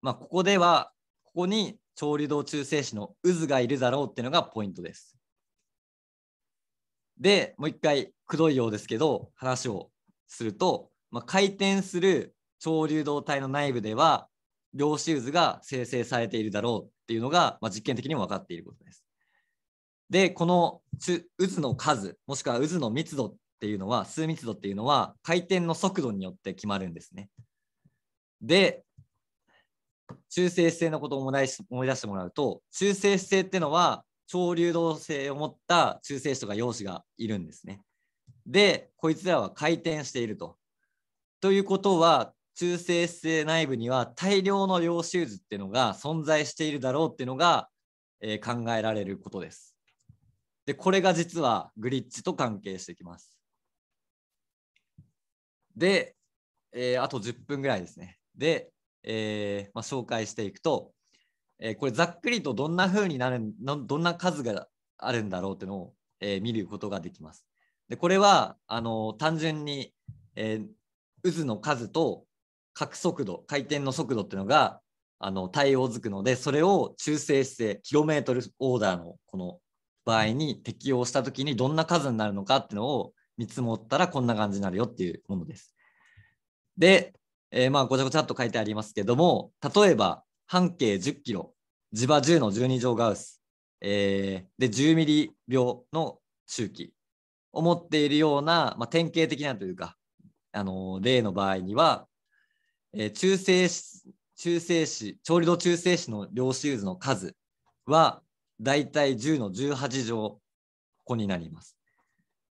まあ、ここではここに潮流度中性子の渦がいるだろうっていうのがポイントです。でもう一回くどいようですけど話をすると、まあ、回転する潮流動体の内部では量子渦が生成されているだろうっていうのが、まあ、実験的にも分かっていることです。で、この渦の数、もしくは渦の密度っていうのは、数密度っていうのは、回転の速度によって決まるんですね。で、中性子星のことを思い出してもらうと、中性子星っていうのは、超流動性を持った中性子とか陽子がいるんですね。で、こいつらは回転していると。ということは、中性子性内部には大量の陽子渦っていうのが存在しているだろうっていうのが、えー、考えられることです。でこれが実はグリッチと関係してきます。で、えー、あと10分ぐらいですね。で、えー、まあ、紹介していくと、えー、これざっくりとどんな風になるどんな数があるんだろうっていうのを、え見ることができます。でこれはあの単純に、え渦の数と角速度回転の速度っていうのがあの対応づくのでそれを中性子星キロメートルオーダーのこの場合に適用した時にどんな数になるのかっていうのを見積もったらこんな感じになるよっていうものです。で、えー、まあごちゃごちゃっと書いてありますけども例えば半径10キロ磁場10の12乗ガウス、えー、で10ミリ秒の周期を持っているような、まあ、典型的なというか、あのー、例の場合には、えー、中性子中性子調理度中性子の量子渦の数は大体10の18乗、ここになります。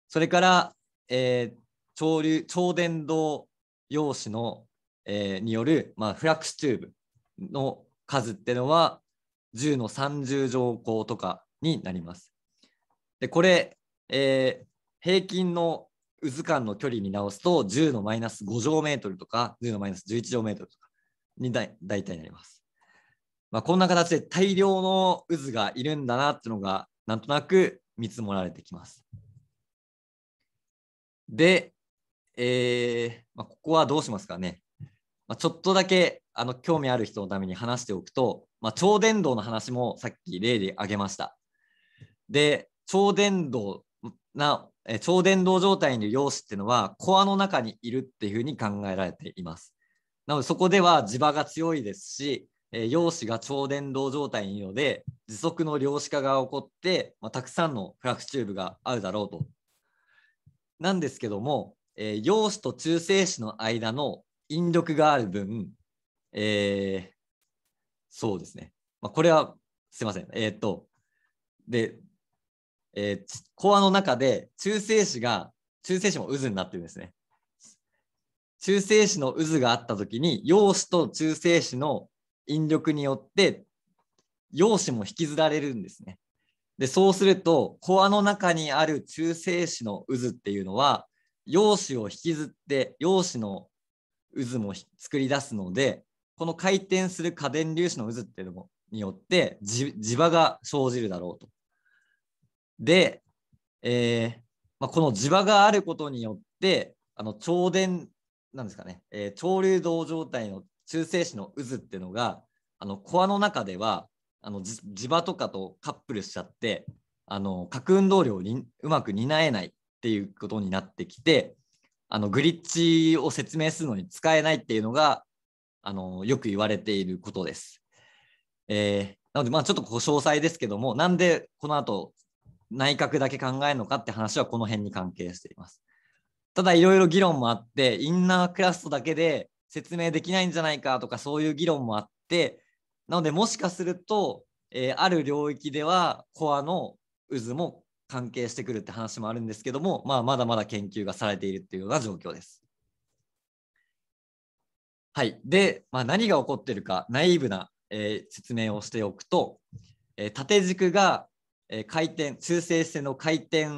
それから、えー、超流超伝導陽子の、えー、による、まあ、フラックスチューブの数っていうのは10の30乗項とかになります。でこれ、えー、平均の渦間の距離に直すと10のマイナス5乗メートルとか10のマイナス11乗メートルとかに大体になります。まあ、こんな形で大量の渦がいるんだなっていうのがなんとなく見積もられてきます。で、えーまあ、ここはどうしますかね。まあ、ちょっとだけあの興味ある人のために話しておくと、まあ、超電導の話もさっき例で挙げました。で、超電導な、え超電導状態にいる陽子っていうのはコアの中にいるっていうふうに考えられています。なのでそこでは磁場が強いですし、えー、陽子が超伝導状態によるので持続の量子化が起こって、まあ、たくさんのフラクチューブがあるだろうと。なんですけども、えー、陽子と中性子の間の引力がある分、えー、そうですね、まあ、これはすいません、えー、っとで、えー、コアの中で中性子が中性子も渦になってるんですね。中性子の渦があったときに陽子と中性子の引力によって陽子も引きずられるんですね。でそうするとコアの中にある中性子の渦っていうのは陽子を引きずって陽子の渦も作り出すのでこの回転する過電粒子の渦っていうのによって磁場が生じるだろうと。で、えー、まあ、この磁場があることによってあの超電なんですかね、えー、潮流動状態の中性子の渦っていうのがあのコアの中ではあの磁場とかとカップルしちゃってあの核運動量をうまく担えないっていうことになってきてあのグリッチを説明するのに使えないっていうのがあのよく言われていることです。えー、なのでまあちょっと詳細ですけどもなんでこの後内閣だけ考えるのかって話はこの辺に関係しています。ただいろいろ議論もあってインナークラストだけで説明できないんじゃないかとかそういう議論もあってなのでもしかすると、えー、ある領域ではコアの渦も関係してくるって話もあるんですけども、まあ、まだまだ研究がされているっていうような状況です。はい、で、まあ、何が起こってるかナイーブな、えー、説明をしておくと、えー、縦軸が、え回転通性線の回転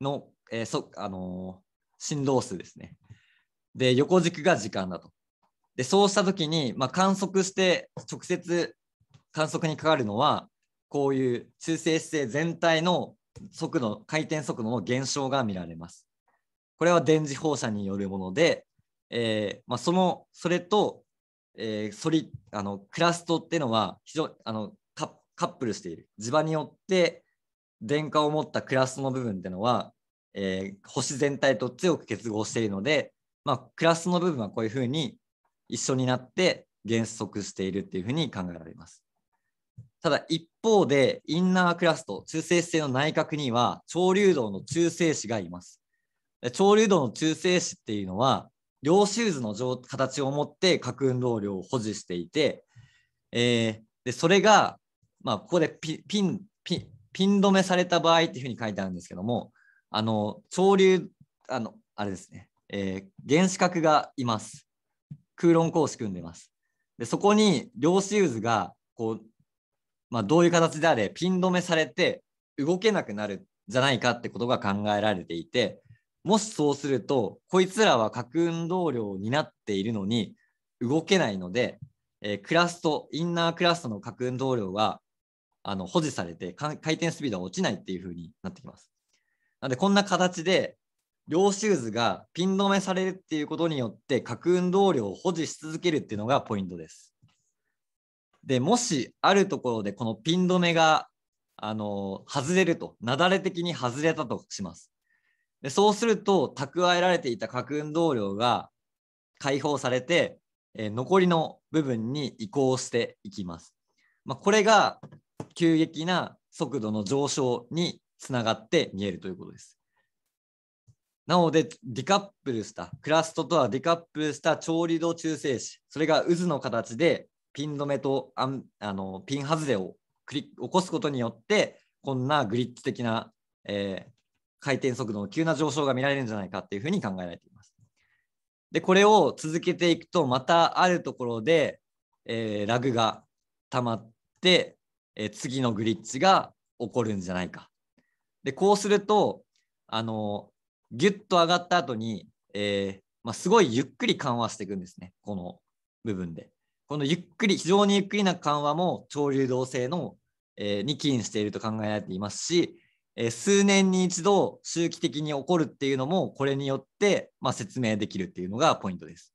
の,、えそあの振動数ですね。で横軸が時間だと。でそうした時に、まあ、観測して直接観測にかかるのはこういう中性子星全体の速度回転速度の減少が見られます。これは電磁放射によるもので、えー、まあ、そのそれと、えー、ソリあのクラストっていうのは非常あのカップルしている磁場によって電荷を持ったクラストの部分っていうのは、えー、星全体と強く結合しているので、まあ、クラストの部分はこういうふうに一緒になって減速しているっていうふうに考えられます。ただ一方でインナークラスト中性子星の内角には潮流動の中性子がいます。潮流動の中性子っていうのは両シューズの形を持って核運動量を保持していて、えー、でそれが、まあ、ここでピンピン止めされた場合っていうふうに書いてあるんですけどもあの潮流あのあれですね、えー、原子核がいます。空論コース組んでます。でそこに量子渦ーズがこう、まあ、どういう形であれピン止めされて動けなくなるんじゃないかってことが考えられていてもしそうするとこいつらは核運動量になっているのに動けないので、えー、クラストインナークラストの核運動量があの保持されて回転スピードは落ちないっていう風になってきます。なんでこんな形で両シューズがピン止めされるっていうことによって角運動量を保持し続けるっていうのがポイントです。でもしあるところでこのピン止めがあの外れると雪崩的に外れたとします。でそうすると蓄えられていた角運動量が解放されて、え残りの部分に移行していきます。まあ、これが急激な速度の上昇につながって見えるということです。なので、ディカップルした、クラストとはディカップルした調理道中性子、それが渦の形でピン止めとあのピン外れを起こすことによって、こんなグリッド的な、えー、回転速度の急な上昇が見られるんじゃないかっていうふうに考えられています。で、これを続けていくと、またあるところで、えー、ラグが溜まって、えー、次のグリッチが起こるんじゃないか。で、こうすると、あのギュッと上がった後に、えー、まあ、すごいゆっくり緩和していくんですね、この部分で。このゆっくり、非常にゆっくりな緩和も潮流動性の、えー、に起因していると考えられていますし、えー、数年に一度周期的に起こるっていうのも、これによって、まあ、説明できるっていうのがポイントです。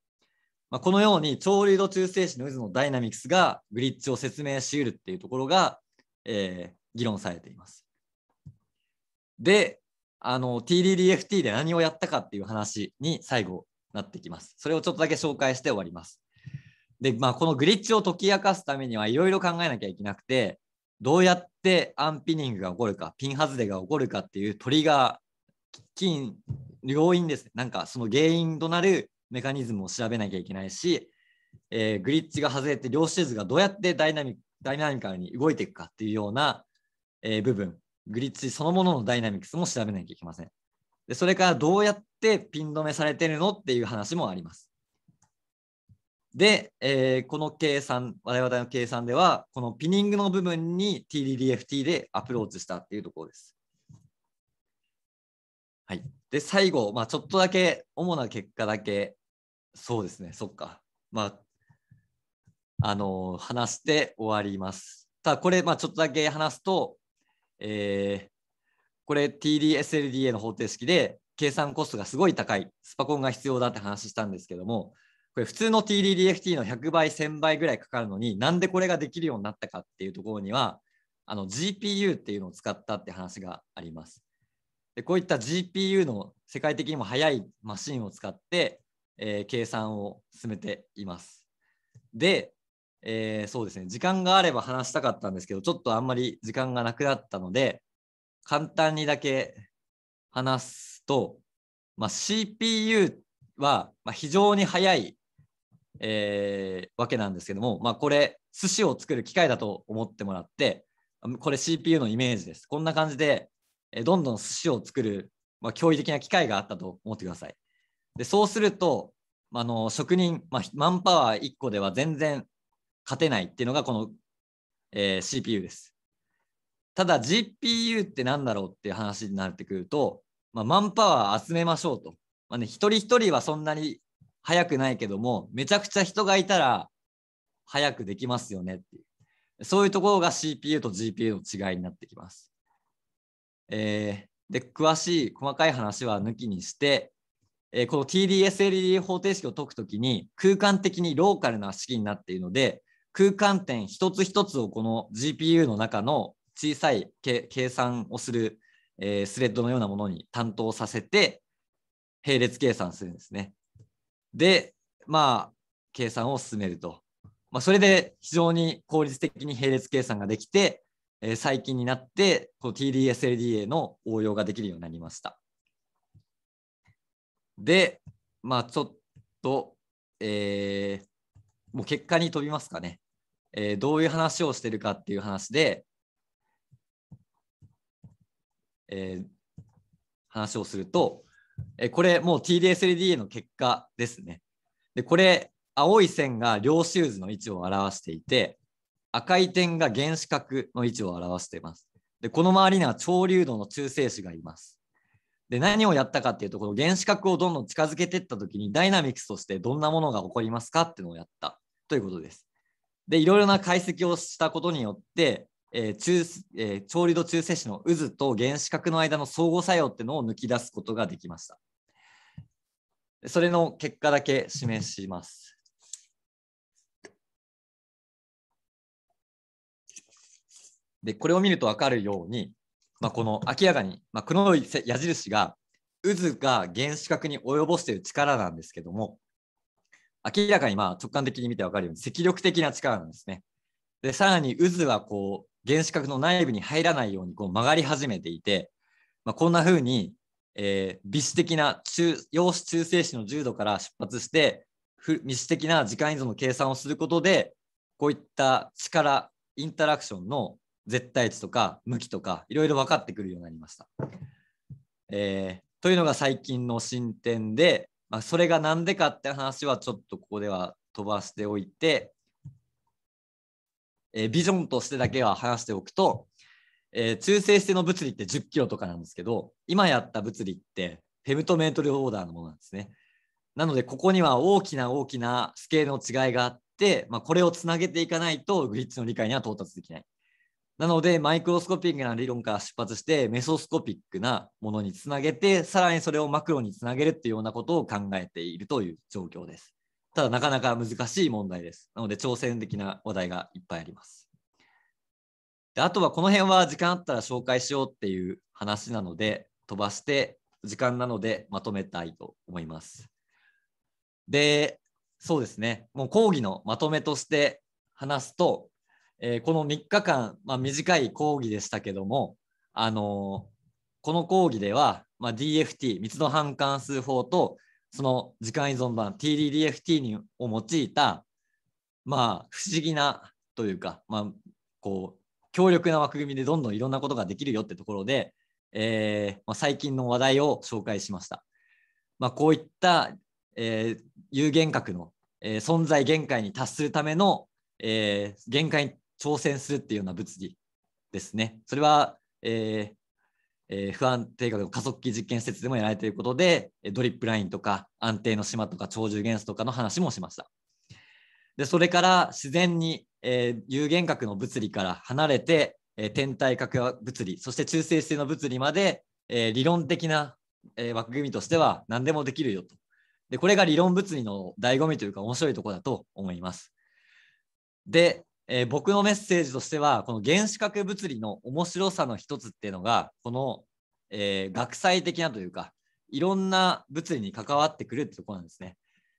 まあ、このように潮流度中性子の渦のダイナミクスがグリッチを説明しうるっていうところが、えー、議論されています。で、あの TDDFT で何をやったかっていう話に最後なってきます。それをちょっとだけ紹介して終わります。で、まあ、このグリッチを解き明かすためにはいろいろ考えなきゃいけなくて、どうやってアンピニングが起こるか、ピン外れが起こるかっていうトリガー、金、要因ですね。なんかその原因となるメカニズムを調べなきゃいけないし、えー、グリッチが外れて量子図がどうやってダイナミダイナミカルに動いていくかっていうような、えー、部分グリッチそのもののダイナミクスも調べなきゃいけません。でそれからどうやってピン止めされてるのっていう話もあります。で、えー、この計算、我々の計算では、このピニングの部分に TDDFT でアプローチしたっていうところです。はい。で、最後、まあ、ちょっとだけ、主な結果だけ、そうですね、そっか。まあ、あのー、話して終わります。ただ、これ、まあ、ちょっとだけ話すと、えー、これ TDSLDA の方程式で計算コストがすごい高いスパコンが必要だって話したんですけどもこれ普通の TDDFT の100倍1000倍ぐらいかかるのになんでこれができるようになったかっていうところにはあの GPU っていうのを使ったって話があります。でこういった GPU の世界的にも速いマシンを使って、えー、計算を進めています。で、えー、そうですね、時間があれば話したかったんですけど、ちょっとあんまり時間がなくなったので、簡単にだけ話すと、まあ、CPU は非常に速い、えー、わけなんですけども、まあ、これ、寿司を作る機械だと思ってもらって、これ CPU のイメージです。こんな感じで、えどんどん寿司を作る、まあ、驚異的な機械があったと思ってください。でそうすると、あの職人、まあ、マンパワー1個では全然勝てないっていうのがこの、えー、CPU です。ただ GPU って何だろうっていう話になってくると、まあ、マンパワー集めましょうと。まあね、一人一人はそんなに速くないけども、めちゃくちゃ人がいたら速くできますよねっていう。そういうところが CPU と GPU の違いになってきます。えー、で、詳しい細かい話は抜きにして、えー、この TDSLD 方程式を解くときに空間的にローカルな式になっているので、空間点一つ一つをこの GPU の中の小さい計算をする、えー、スレッドのようなものに担当させて並列計算するんですね。で、まあ、計算を進めると。まあ、それで非常に効率的に並列計算ができて、えー、最近になってこの TDSLDA の応用ができるようになりました。で、まあ、ちょっと、えー、もう結果に飛びますかね。えー、どういう話をしてるかっていう話で、えー、話をすると、えー、これもう TDSLDA の結果ですね。で、これ、青い線が両シューズの位置を表していて、赤い点が原子核の位置を表しています。で、この周りには潮流度の中性子がいます。で、何をやったかっていうと、この原子核をどんどん近づけていった時にダイナミクスとしてどんなものが起こりますかっていうのをやったということです。で、いろいろな解析をしたことによって、えー中えー、調理度中性子の渦と原子核の間の相互作用っていうのを抜き出すことができました。それの結果だけ示します。で、これを見ると分かるように、まあ、この明らかに、まあ、黒い矢印が渦が原子核に及ぼしている力なんですけども、明らかにまあ直感的に見て分かるように積極的な力なんですね。でさらに渦はこう原子核の内部に入らないようにこう曲がり始めていて、まあ、こんな風に、えー、微子的な中陽子中性子の重度から出発して微子的な時間依存の計算をすることでこういった力インタラクションの絶対値とか向きとかいろいろ分かってくるようになりました。えー、というのが最近の進展でまあ、それが何でかって話はちょっとここでは飛ばしておいて、えー、ビジョンとしてだけは話しておくと、えー、中性性の物理って10キロとかなんですけど今やった物理ってフェムトメートルオーダーのものなんですね。なのでここには大きな大きなスケールの違いがあって、まあ、これをつなげていかないとグリッチの理解には到達できない。なので、マイクロスコピックな理論から出発して、メソスコピックなものにつなげて、さらにそれをマクロにつなげるっていうようなことを考えているという状況です。ただ、なかなか難しい問題です。なので、挑戦的な話題がいっぱいあります。であとは、この辺は時間あったら紹介しようっていう話なので、飛ばして、時間なのでまとめたいと思います。で、そうですね、もう講義のまとめとして話すと、えー、この3日間、まあ、短い講義でしたけども、あのー、この講義では、まあ、DFT 密度半関数法とその時間依存版 TDDFT にを用いた、まあ、不思議なというか、まあ、こう強力な枠組みでどんどんいろんなことができるよってところで、えー、まあ、最近の話題を紹介しました。まあ、こういった、えー、有限角の、えー、存在限界に達するための、え限界挑戦するっていうような物理ですね。それは、えーえー、不安定学の加速器実験施設でもやられていることで、ドリップラインとか安定の島とか超重元素とかの話もしました。でそれから自然に、えー、有限核の物理から離れて、えー、天体核物理、そして中性子性の物理まで、え理論的な、え枠組みとしては何でもできるよと。でこれが理論物理の醍醐味というか面白いとこだと思います。で、えー、僕のメッセージとしてはこの原子核物理の面白さの一つっていうのがこの、えー、学際的なというかいろんな物理に関わってくるってとこなんですね。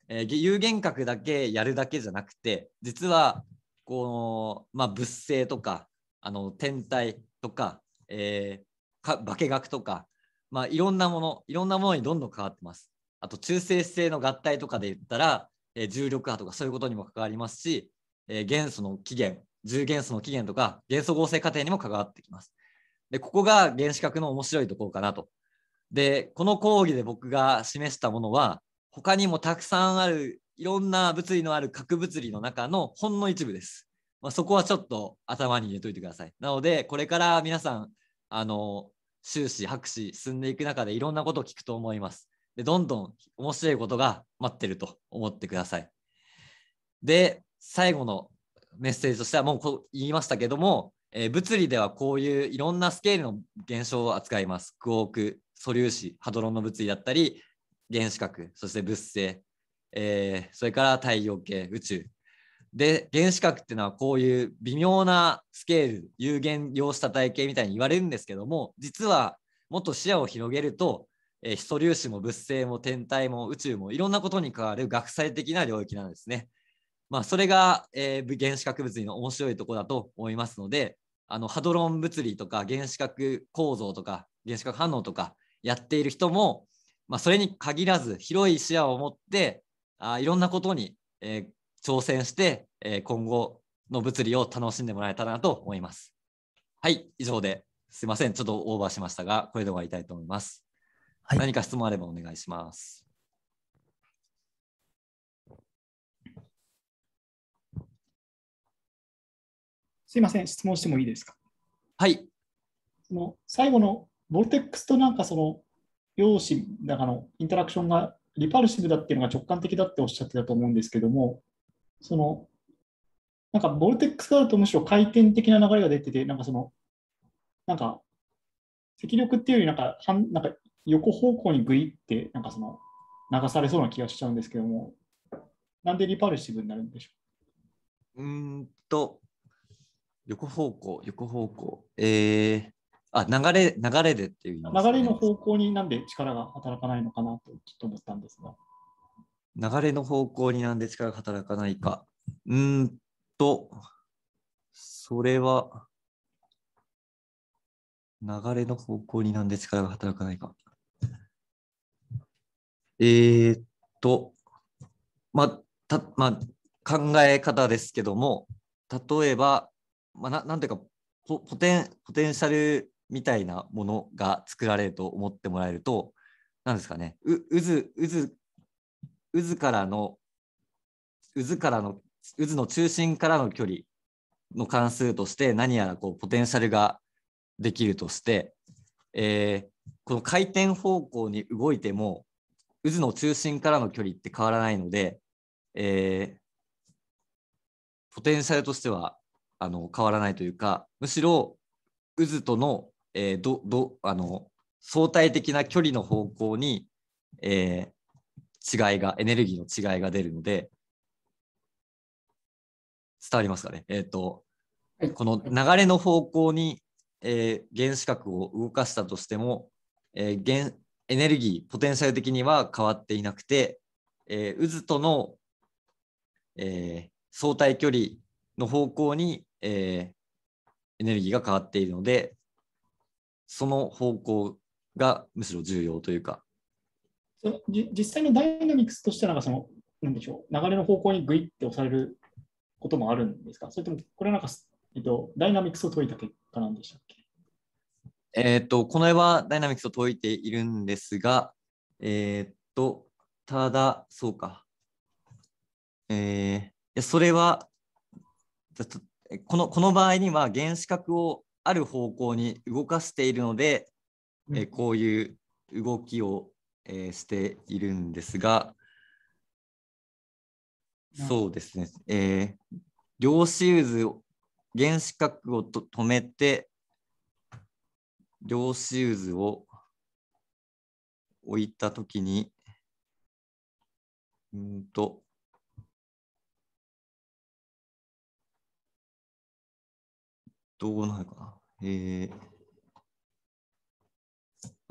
えー、有限核だけやるだけじゃなくて実はこの、まあ、物性とかあの天体とか,、えー、か化学とか、まあ、いろんなものいろんなものにどんどん関わってます。あと中性子性の合体とかで言ったら、えー、重力波とかそういうことにも関わりますしえ元素の起源、重元素の起源とか元素合成過程にも関わってきます。で、ここが原子核の面白いところかなと。で、この講義で僕が示したものは、他にもたくさんある、いろんな物理のある核物理の中のほんの一部です。まあ、そこはちょっと頭に入れといてください。なので、これから皆さん、あの、修士、博士、進んでいく中でいろんなことを聞くと思います。で、どんどん面白いことが待ってると思ってください。で、最後のメッセージとしてはもうこう言いましたけども、えー、物理ではこういういろんなスケールの現象を扱います。クオーク、素粒子、ハドロンの物理だったり、原子核、そして物性、えー、それから太陽系、宇宙。で、原子核っていうのはこういう微妙なスケール、有限量子多体系みたいに言われるんですけども、実はもっと視野を広げると、えー、素粒子も物性も天体も宇宙もいろんなことに関わる学際的な領域なんですね。まあ、それが、えー、原子核物理の面白いとこだと思いますのであのハドロン物理とか原子核構造とか原子核反応とかやっている人も、まあ、それに限らず広い視野を持ってあいろんなことに、えー、挑戦して、えー、今後の物理を楽しんでもらえたらなと思います。はい、以上ですいません、ちょっとオーバーしましたが、これで終わりたいと思います。はい、何か質問あればお願いします。すいません、質問してもいいですか。はい。その最後のボルテックスとなんかその量子だかのインタラクションがリパルシブだっていうのが直感的だっておっしゃってたと思うんですけども、そのなんかボルテックスがあるとむしろ回転的な流れが出てて、なんかその、なんか、積力っていうよりなんか、なんか横方向にグイって、なんかその、流されそうな気がしちゃうんですけども、なんでリパルシブになるんでしょううんと、横方向、横方向。えー、あ、流れ、流れでっていう、ね、流れの方向になんで力が働かないのかなとちょっと思ったんですが。流れの方向になんで力が働かないか。うんと、それは、流れの方向になんで力が働かないか。えー、っと、まあ、た、まあ、考え方ですけども、例えば、まあ、ななんていうかポポテンポテンシャルみたいなものが作られると思ってもらえると何ですかねう渦渦渦からの渦からの渦の中心からの距離の関数として何やらこうポテンシャルができるとして、えー、この回転方向に動いても渦の中心からの距離って変わらないので、えー、ポテンシャルとしてはあの変わらないというかむしろ渦との,、えー、どどあの相対的な距離の方向に、えー、違いがエネルギーの違いが出るので伝わりますかね、えーと、この流れの方向に、えー、原子核を動かしたとしても、えー、原エネルギーポテンシャル的には変わっていなくて、えー、渦との、えー、相対距離の方向に、えー、エネルギーが変わっているので、その方向がむしろ重要というか。実際のダイナミクスとしてなんかその、なんでしょう、流れの方向にグイって押されることもあるんですかそれとも、これはなんか、えっと、ダイナミクスを解いた結果なんでしたっけえっ、と、この絵はダイナミクスを解いているんですが、えっ、と、ただ、そうか。えー、それは、このこの場合には原子核をある方向に動かしているので、うん、えこういう動きを、えー、しているんですが、そうですね、えー、量子渦原子核をと止めて量子渦を置いたときにうんとどうなるかな。えー、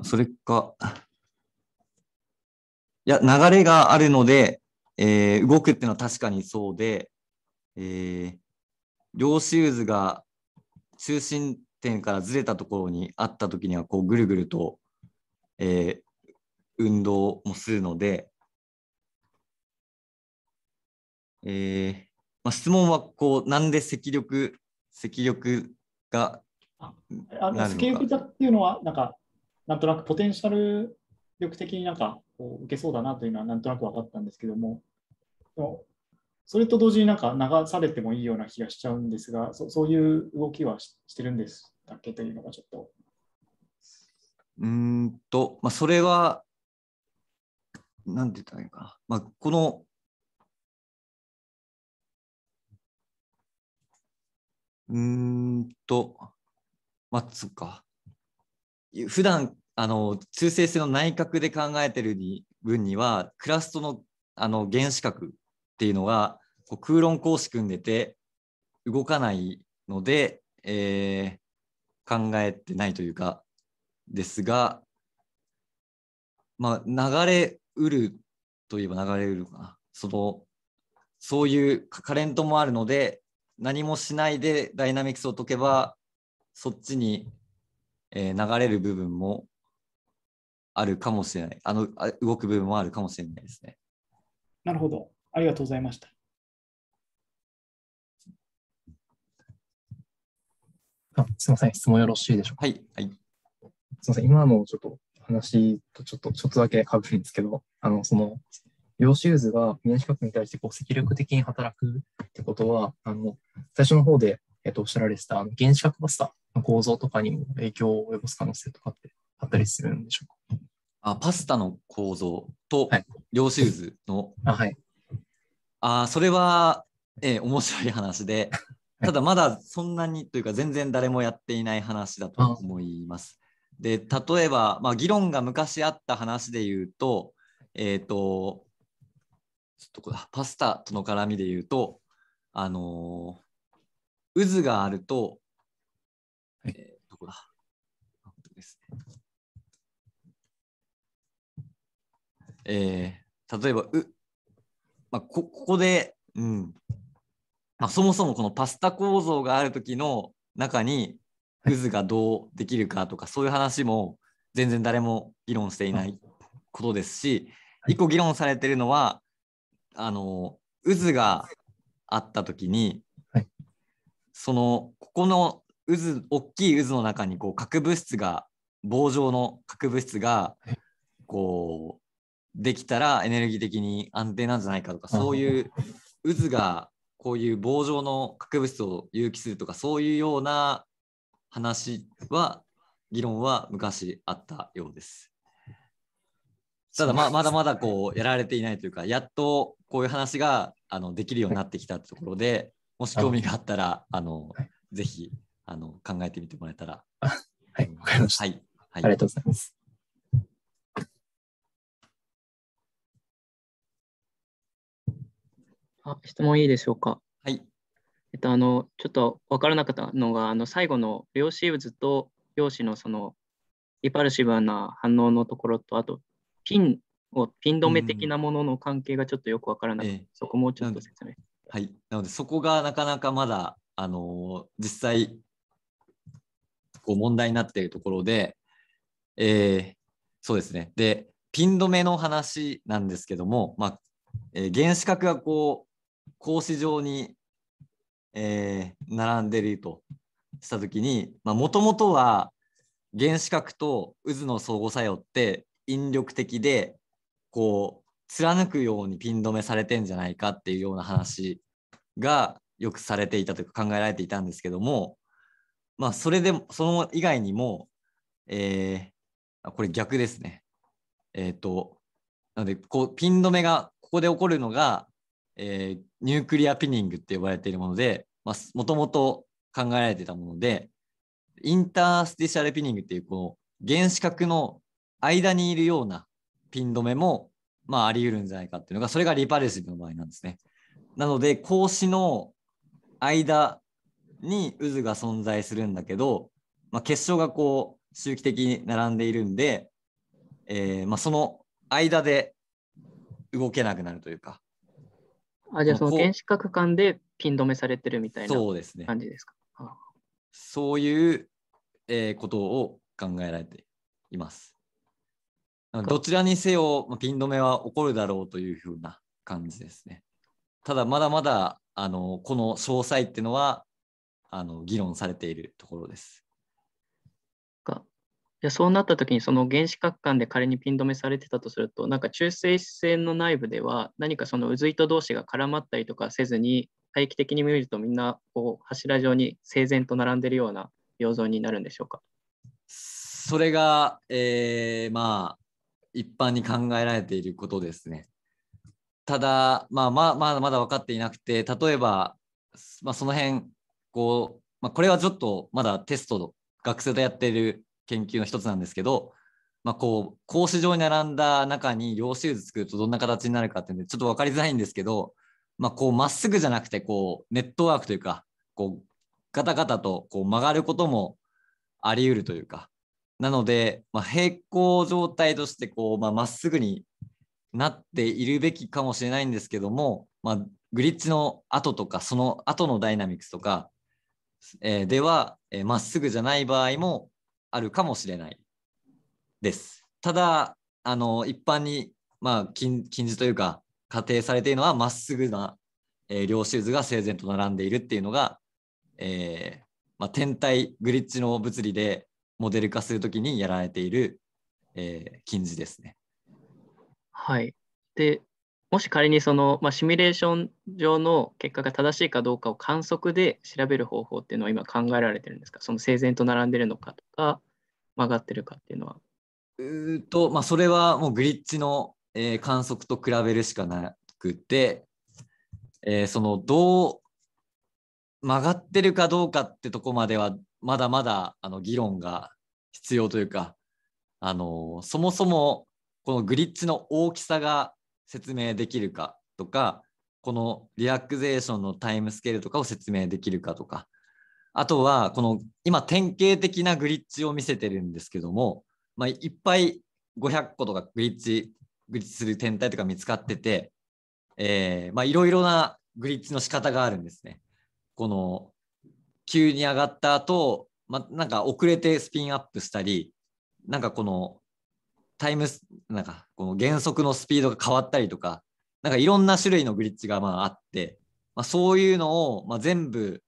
それか、いや、流れがあるので、えー、動くっていうのは確かにそうで、えー、両シューズが中心点からずれたところにあった時にはこうぐるぐると、えー、運動もするので、えーまあ、質問はこうなんで積力積力があのスケールだっていうのは、なんか、なんとなくポテンシャル力的になんかこう受けそうだなというのは、なんとなく分かったんですけども、それと同時になんか流されてもいいような気がしちゃうんですが、そそういう動きはしてるんですだっけというのがちょっと。うんと、まあ、それは、なんて言ったらいいかな、まあ、このうんと、まあ、つか。普段あの通性性の内角で考えてるに分にはクラストのあの原子核っていうのがこう空論公式組んでて動かないので、えー、考えてないというかですが、まあ、流れうるといえば流れうるかなそのそういうカレントもあるので何もしないでダイナミクスを解けばそっちに、えー、流れる部分もあるかもしれないあの動く部分もあるかもしれないですね。なるほどありがとうございました。あすみません質問よろしいでしょうか。はい、はい、すみません今のちょっと話とちょっとちょっとだけかぶるんですけどあのそのヨーシューズが原近くに対してこう積極的に働くってことは、あの、最初の方で、えっと、おっしゃられてた、原子核バスターの構造とかにも影響を及ぼす可能性とかってあったりするんでしょうかあパスタの構造と、量子渦の。はい、あ、はい、あそれは、えー、面白い話で、ただまだそんなにというか、全然誰もやっていない話だと思います。で、例えば、まあ、議論が昔あった話で言うと、えっ、ー、と、ちょっパスタとの絡みで言うと、あのー、渦があると、えー、どこだですえー、例えばう、まあ、こここで、うんまあ、そもそもこのパスタ構造がある時の中に渦がどうできるかとか、そういう話も全然誰も議論していないことですし、一個議論されてるのはあの渦があった時に、はい、そのここの渦大きい渦の中にこう核物質が棒状の核物質がこうできたらエネルギー的に安定なんじゃないかとかそういう渦がこういう棒状の核物質を有機するとかそういうような話は議論は昔あったようです。ただままだまだこうやられていないというかやっとこういう話があのできるようになってきたところで、もし興味があったら、あの、はい、ぜひあの考えてみてもらえたら。はい、わかりました、はい。はい、ありがとうございます。あ質問いいでしょうか。はい。えっと、あの、ちょっと分からなかったのが、あの最後の量子渦と量子のそのイパルシブな反応のところと、あと、ピンもうピン止め的なものの関係がちょっとよくわからなくて、うん、そこもちょっと説明。はい、なのでそこがなかなかまだ、あのー、実際こう問題になっているところで、えー、そうですねでピン止めの話なんですけども、まあえー、原子核がこう格子状に、えー、並んでいるとしたときにもともとは原子核と渦の相互作用って引力的でこう貫くようにピン止めされてんじゃないかっていうような話がよくされていたというか考えられていたんですけどもまあそれでもその以外にも、えー、これ逆ですねえっ、ー、となのでこうピン止めがここで起こるのが、えー、ニュークリアピニングって呼ばれているものでもともと考えられてたものでインタースティシャルピニングっていうこの原子核の間にいるようなピン止めも、まあ、あり得るんじゃないかっていうのが、それがリパレシブの場合なんですね。なので、格子の間に渦が存在するんだけど、まあ、結晶がこう、周期的に並んでいるんで、えー、まあ、その間で動けなくなるというか。あじゃあその原子核間でピン止めされてるみたいな感じですか。そう、ね,、いう、えー、ことを考えられています。どちらにせよ、ピン止めは起こるだろうというふうな感じですね。ただ、まだまだあのこの詳細っていうのはあの議論されているところです。いやそうなった時にその原子核間で仮にピン止めされてたとするとなんか中性子線の内部では何かその渦糸同士が絡まったりとかせずに待気的に見るとみんなこう柱状に整然と並んでるような様像になるんでしょうかそれが、えー、まあ一般に考えられていることですね。ただ、まあ、まあ、まだまだ分かっていなくて、例えば、まあ、その辺、こう、まあ、これはちょっとまだテスト、学生でやっている研究の一つなんですけど、まあ、こう、格子状に並んだ中に量子図作るとどんな形になるかっていうので、ちょっと分かりづらいんですけど、まあ、こう、まっすぐじゃなくて、こう、ネットワークというか、こう、ガタガタとこう曲がることもあり得るというか、なので、まあ、平行状態としてこう、まあ、真っすぐになっているべきかもしれないんですけども、まあ、グリッチの後とかその後のダイナミクスとか、えー、ではま、えー、っすぐじゃない場合もあるかもしれないです。ただあの一般に、まあ、禁じというか仮定されているのはまっすぐな、えー、ューズが整然と並んでいるっていうのが、えーまあ、天体グリッチの物理でモデル化するときにやられている、えー、近似ですね。はい。で、もし仮にその、まあ、シミュレーション上の結果が正しいかどうかを観測で調べる方法っていうのは今考えられてるんですかその整然と並んでるのかとか曲がってるかっていうのは。うと、まあ、それはもうグリッチの、えー、観測と比べるしかなくて、えー、そのどう曲がってるかどうかってとこまではまだまだあの議論が必要というか、あのそもそもこのグリッチの大きさが説明できるかとか、このリラクゼーションのタイムスケールとかを説明できるかとか、あとはこの今典型的なグリッチを見せてるんですけども、まあ、いっぱい500個とかグリッチ、グリッチする天体とか見つかってて、えー、まあいろいろなグリッチの仕方があるんですね。この急に上がった後、ま、なんか遅れてスピンアップしたりなんかこのタイムなんかこの減速のスピードが変わったりとかなんかいろんな種類のグリッチがまああって、まあ、そういうのをまあ全部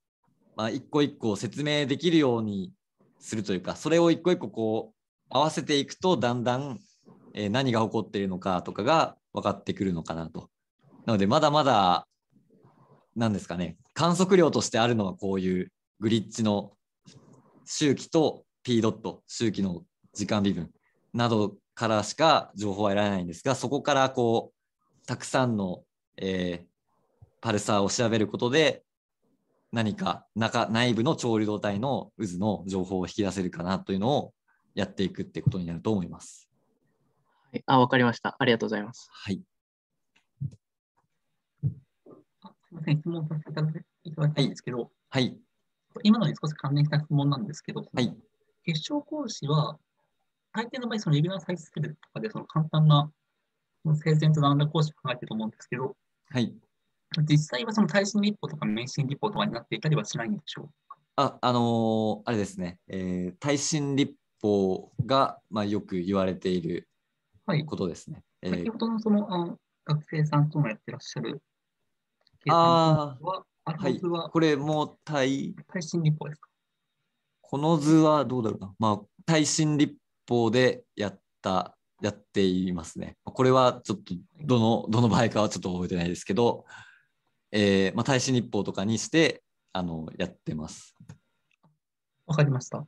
まあ一個一個説明できるようにするというかそれを一個一個こう合わせていくとだんだん何が起こっているのかとかが分かってくるのかなと。なのでまだまだ何ですかね観測量としてあるのはこういうグリッチの周期と P ドット周期の時間微分などからしか情報は得られないんですがそこからこうたくさんの、えー、パルサーを調べることで何か中内部の調流動体の渦の情報を引き出せるかなというのをやっていくってことになると思います。はい、あ、わかりました。ありがとうございます。はい。すみません、質問させていただきたいんですけど、はい、はい今のに少し関連した質問なんですけど、はい、決勝講師は、大抵の場合、その指の再生レベルとかで、その簡単な生前と段落講師を考えてると思うんですけど、はい、実際はその耐震立法とか免震立法とかになっていたりはしないんでしょうかあ、あのー、あれですね、えー、耐震立法が、まあ、よく言われていることですね。はい、先ほどのそのあ学生さんともやってらっしゃるは、ああはい、これも耐耐震立法ですかこの図はどうだろうな、まあ、耐震立法でやったやっていますね。これはちょっとどのどの場合かはちょっと覚えてないですけど、えーまあ、耐震立法とかにしてあのやってます。わかりました。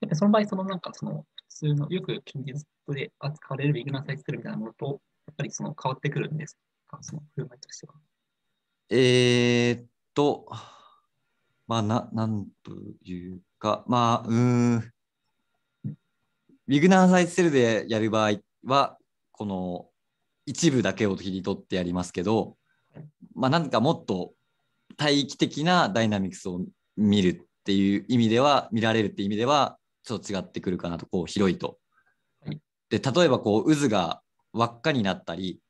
やっぱその場合、そのなんかその普通のよく近日で扱われるビギナーサイクルみたいなものと、やっぱりその変わってくるんですか、その振る舞いとしては。えー、っと、まあ、な、なんというか、まあ、うん、ビグナーサイズセルでやる場合は、この一部だけを切り取ってやりますけど、まあ、なんかもっと大気的なダイナミクスを見るっていう意味では、見られるっていう意味では、ちょっと違ってくるかなと、こう、広いと。で、例えば、こう、渦が輪っかになったり、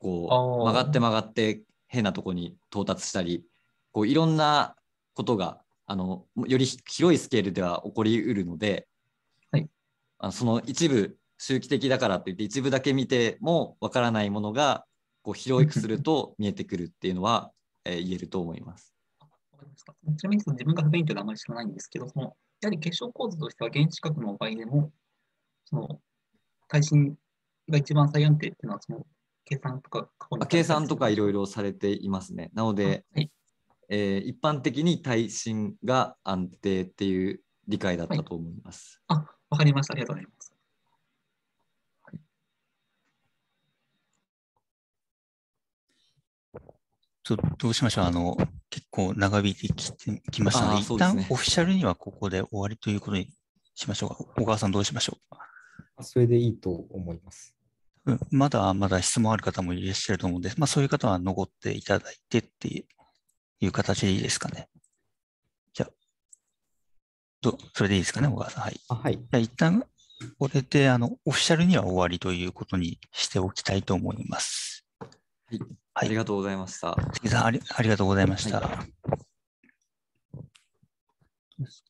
こう、曲がって曲がって変なとこに到達したりこういろんなことがあのより広いスケールでは起こりうるので、はい、あその一部周期的だからっていって一部だけ見てもわからないものがこう広くすると (laughs) 見えてくるっていうのは、え言えると思います。ちなみにその自分が不便というのはあまり知らないんですけど、そのやはり結晶構図としては原子核の場合でも、その耐震が一番最安定っていうのはその計算とか計算とかいろいろされていますね。なので、はい、えー、一般的に耐震が安定っていう理解だったと思います。はい、あ、わかりました。ありがとうございます。ちょっとどうしましょうあの結構長引いてきてきましたので、一旦オフィシャルにはここで終わりということにしましょうか。小川さん、どうしましょうそれでいいと思います。まだまだ質問ある方もいらっしゃると思うんで、まあ、そういう方は残っていただいてっていう形でいいですかね。じゃあ、それでいいですかね、小川さん。はい。あはい、じゃあ一旦、これであのオフィシャルには終わりということにしておきたいと思います。はい。はい、ありがとうございました。関さんあり、ありがとうございました。はい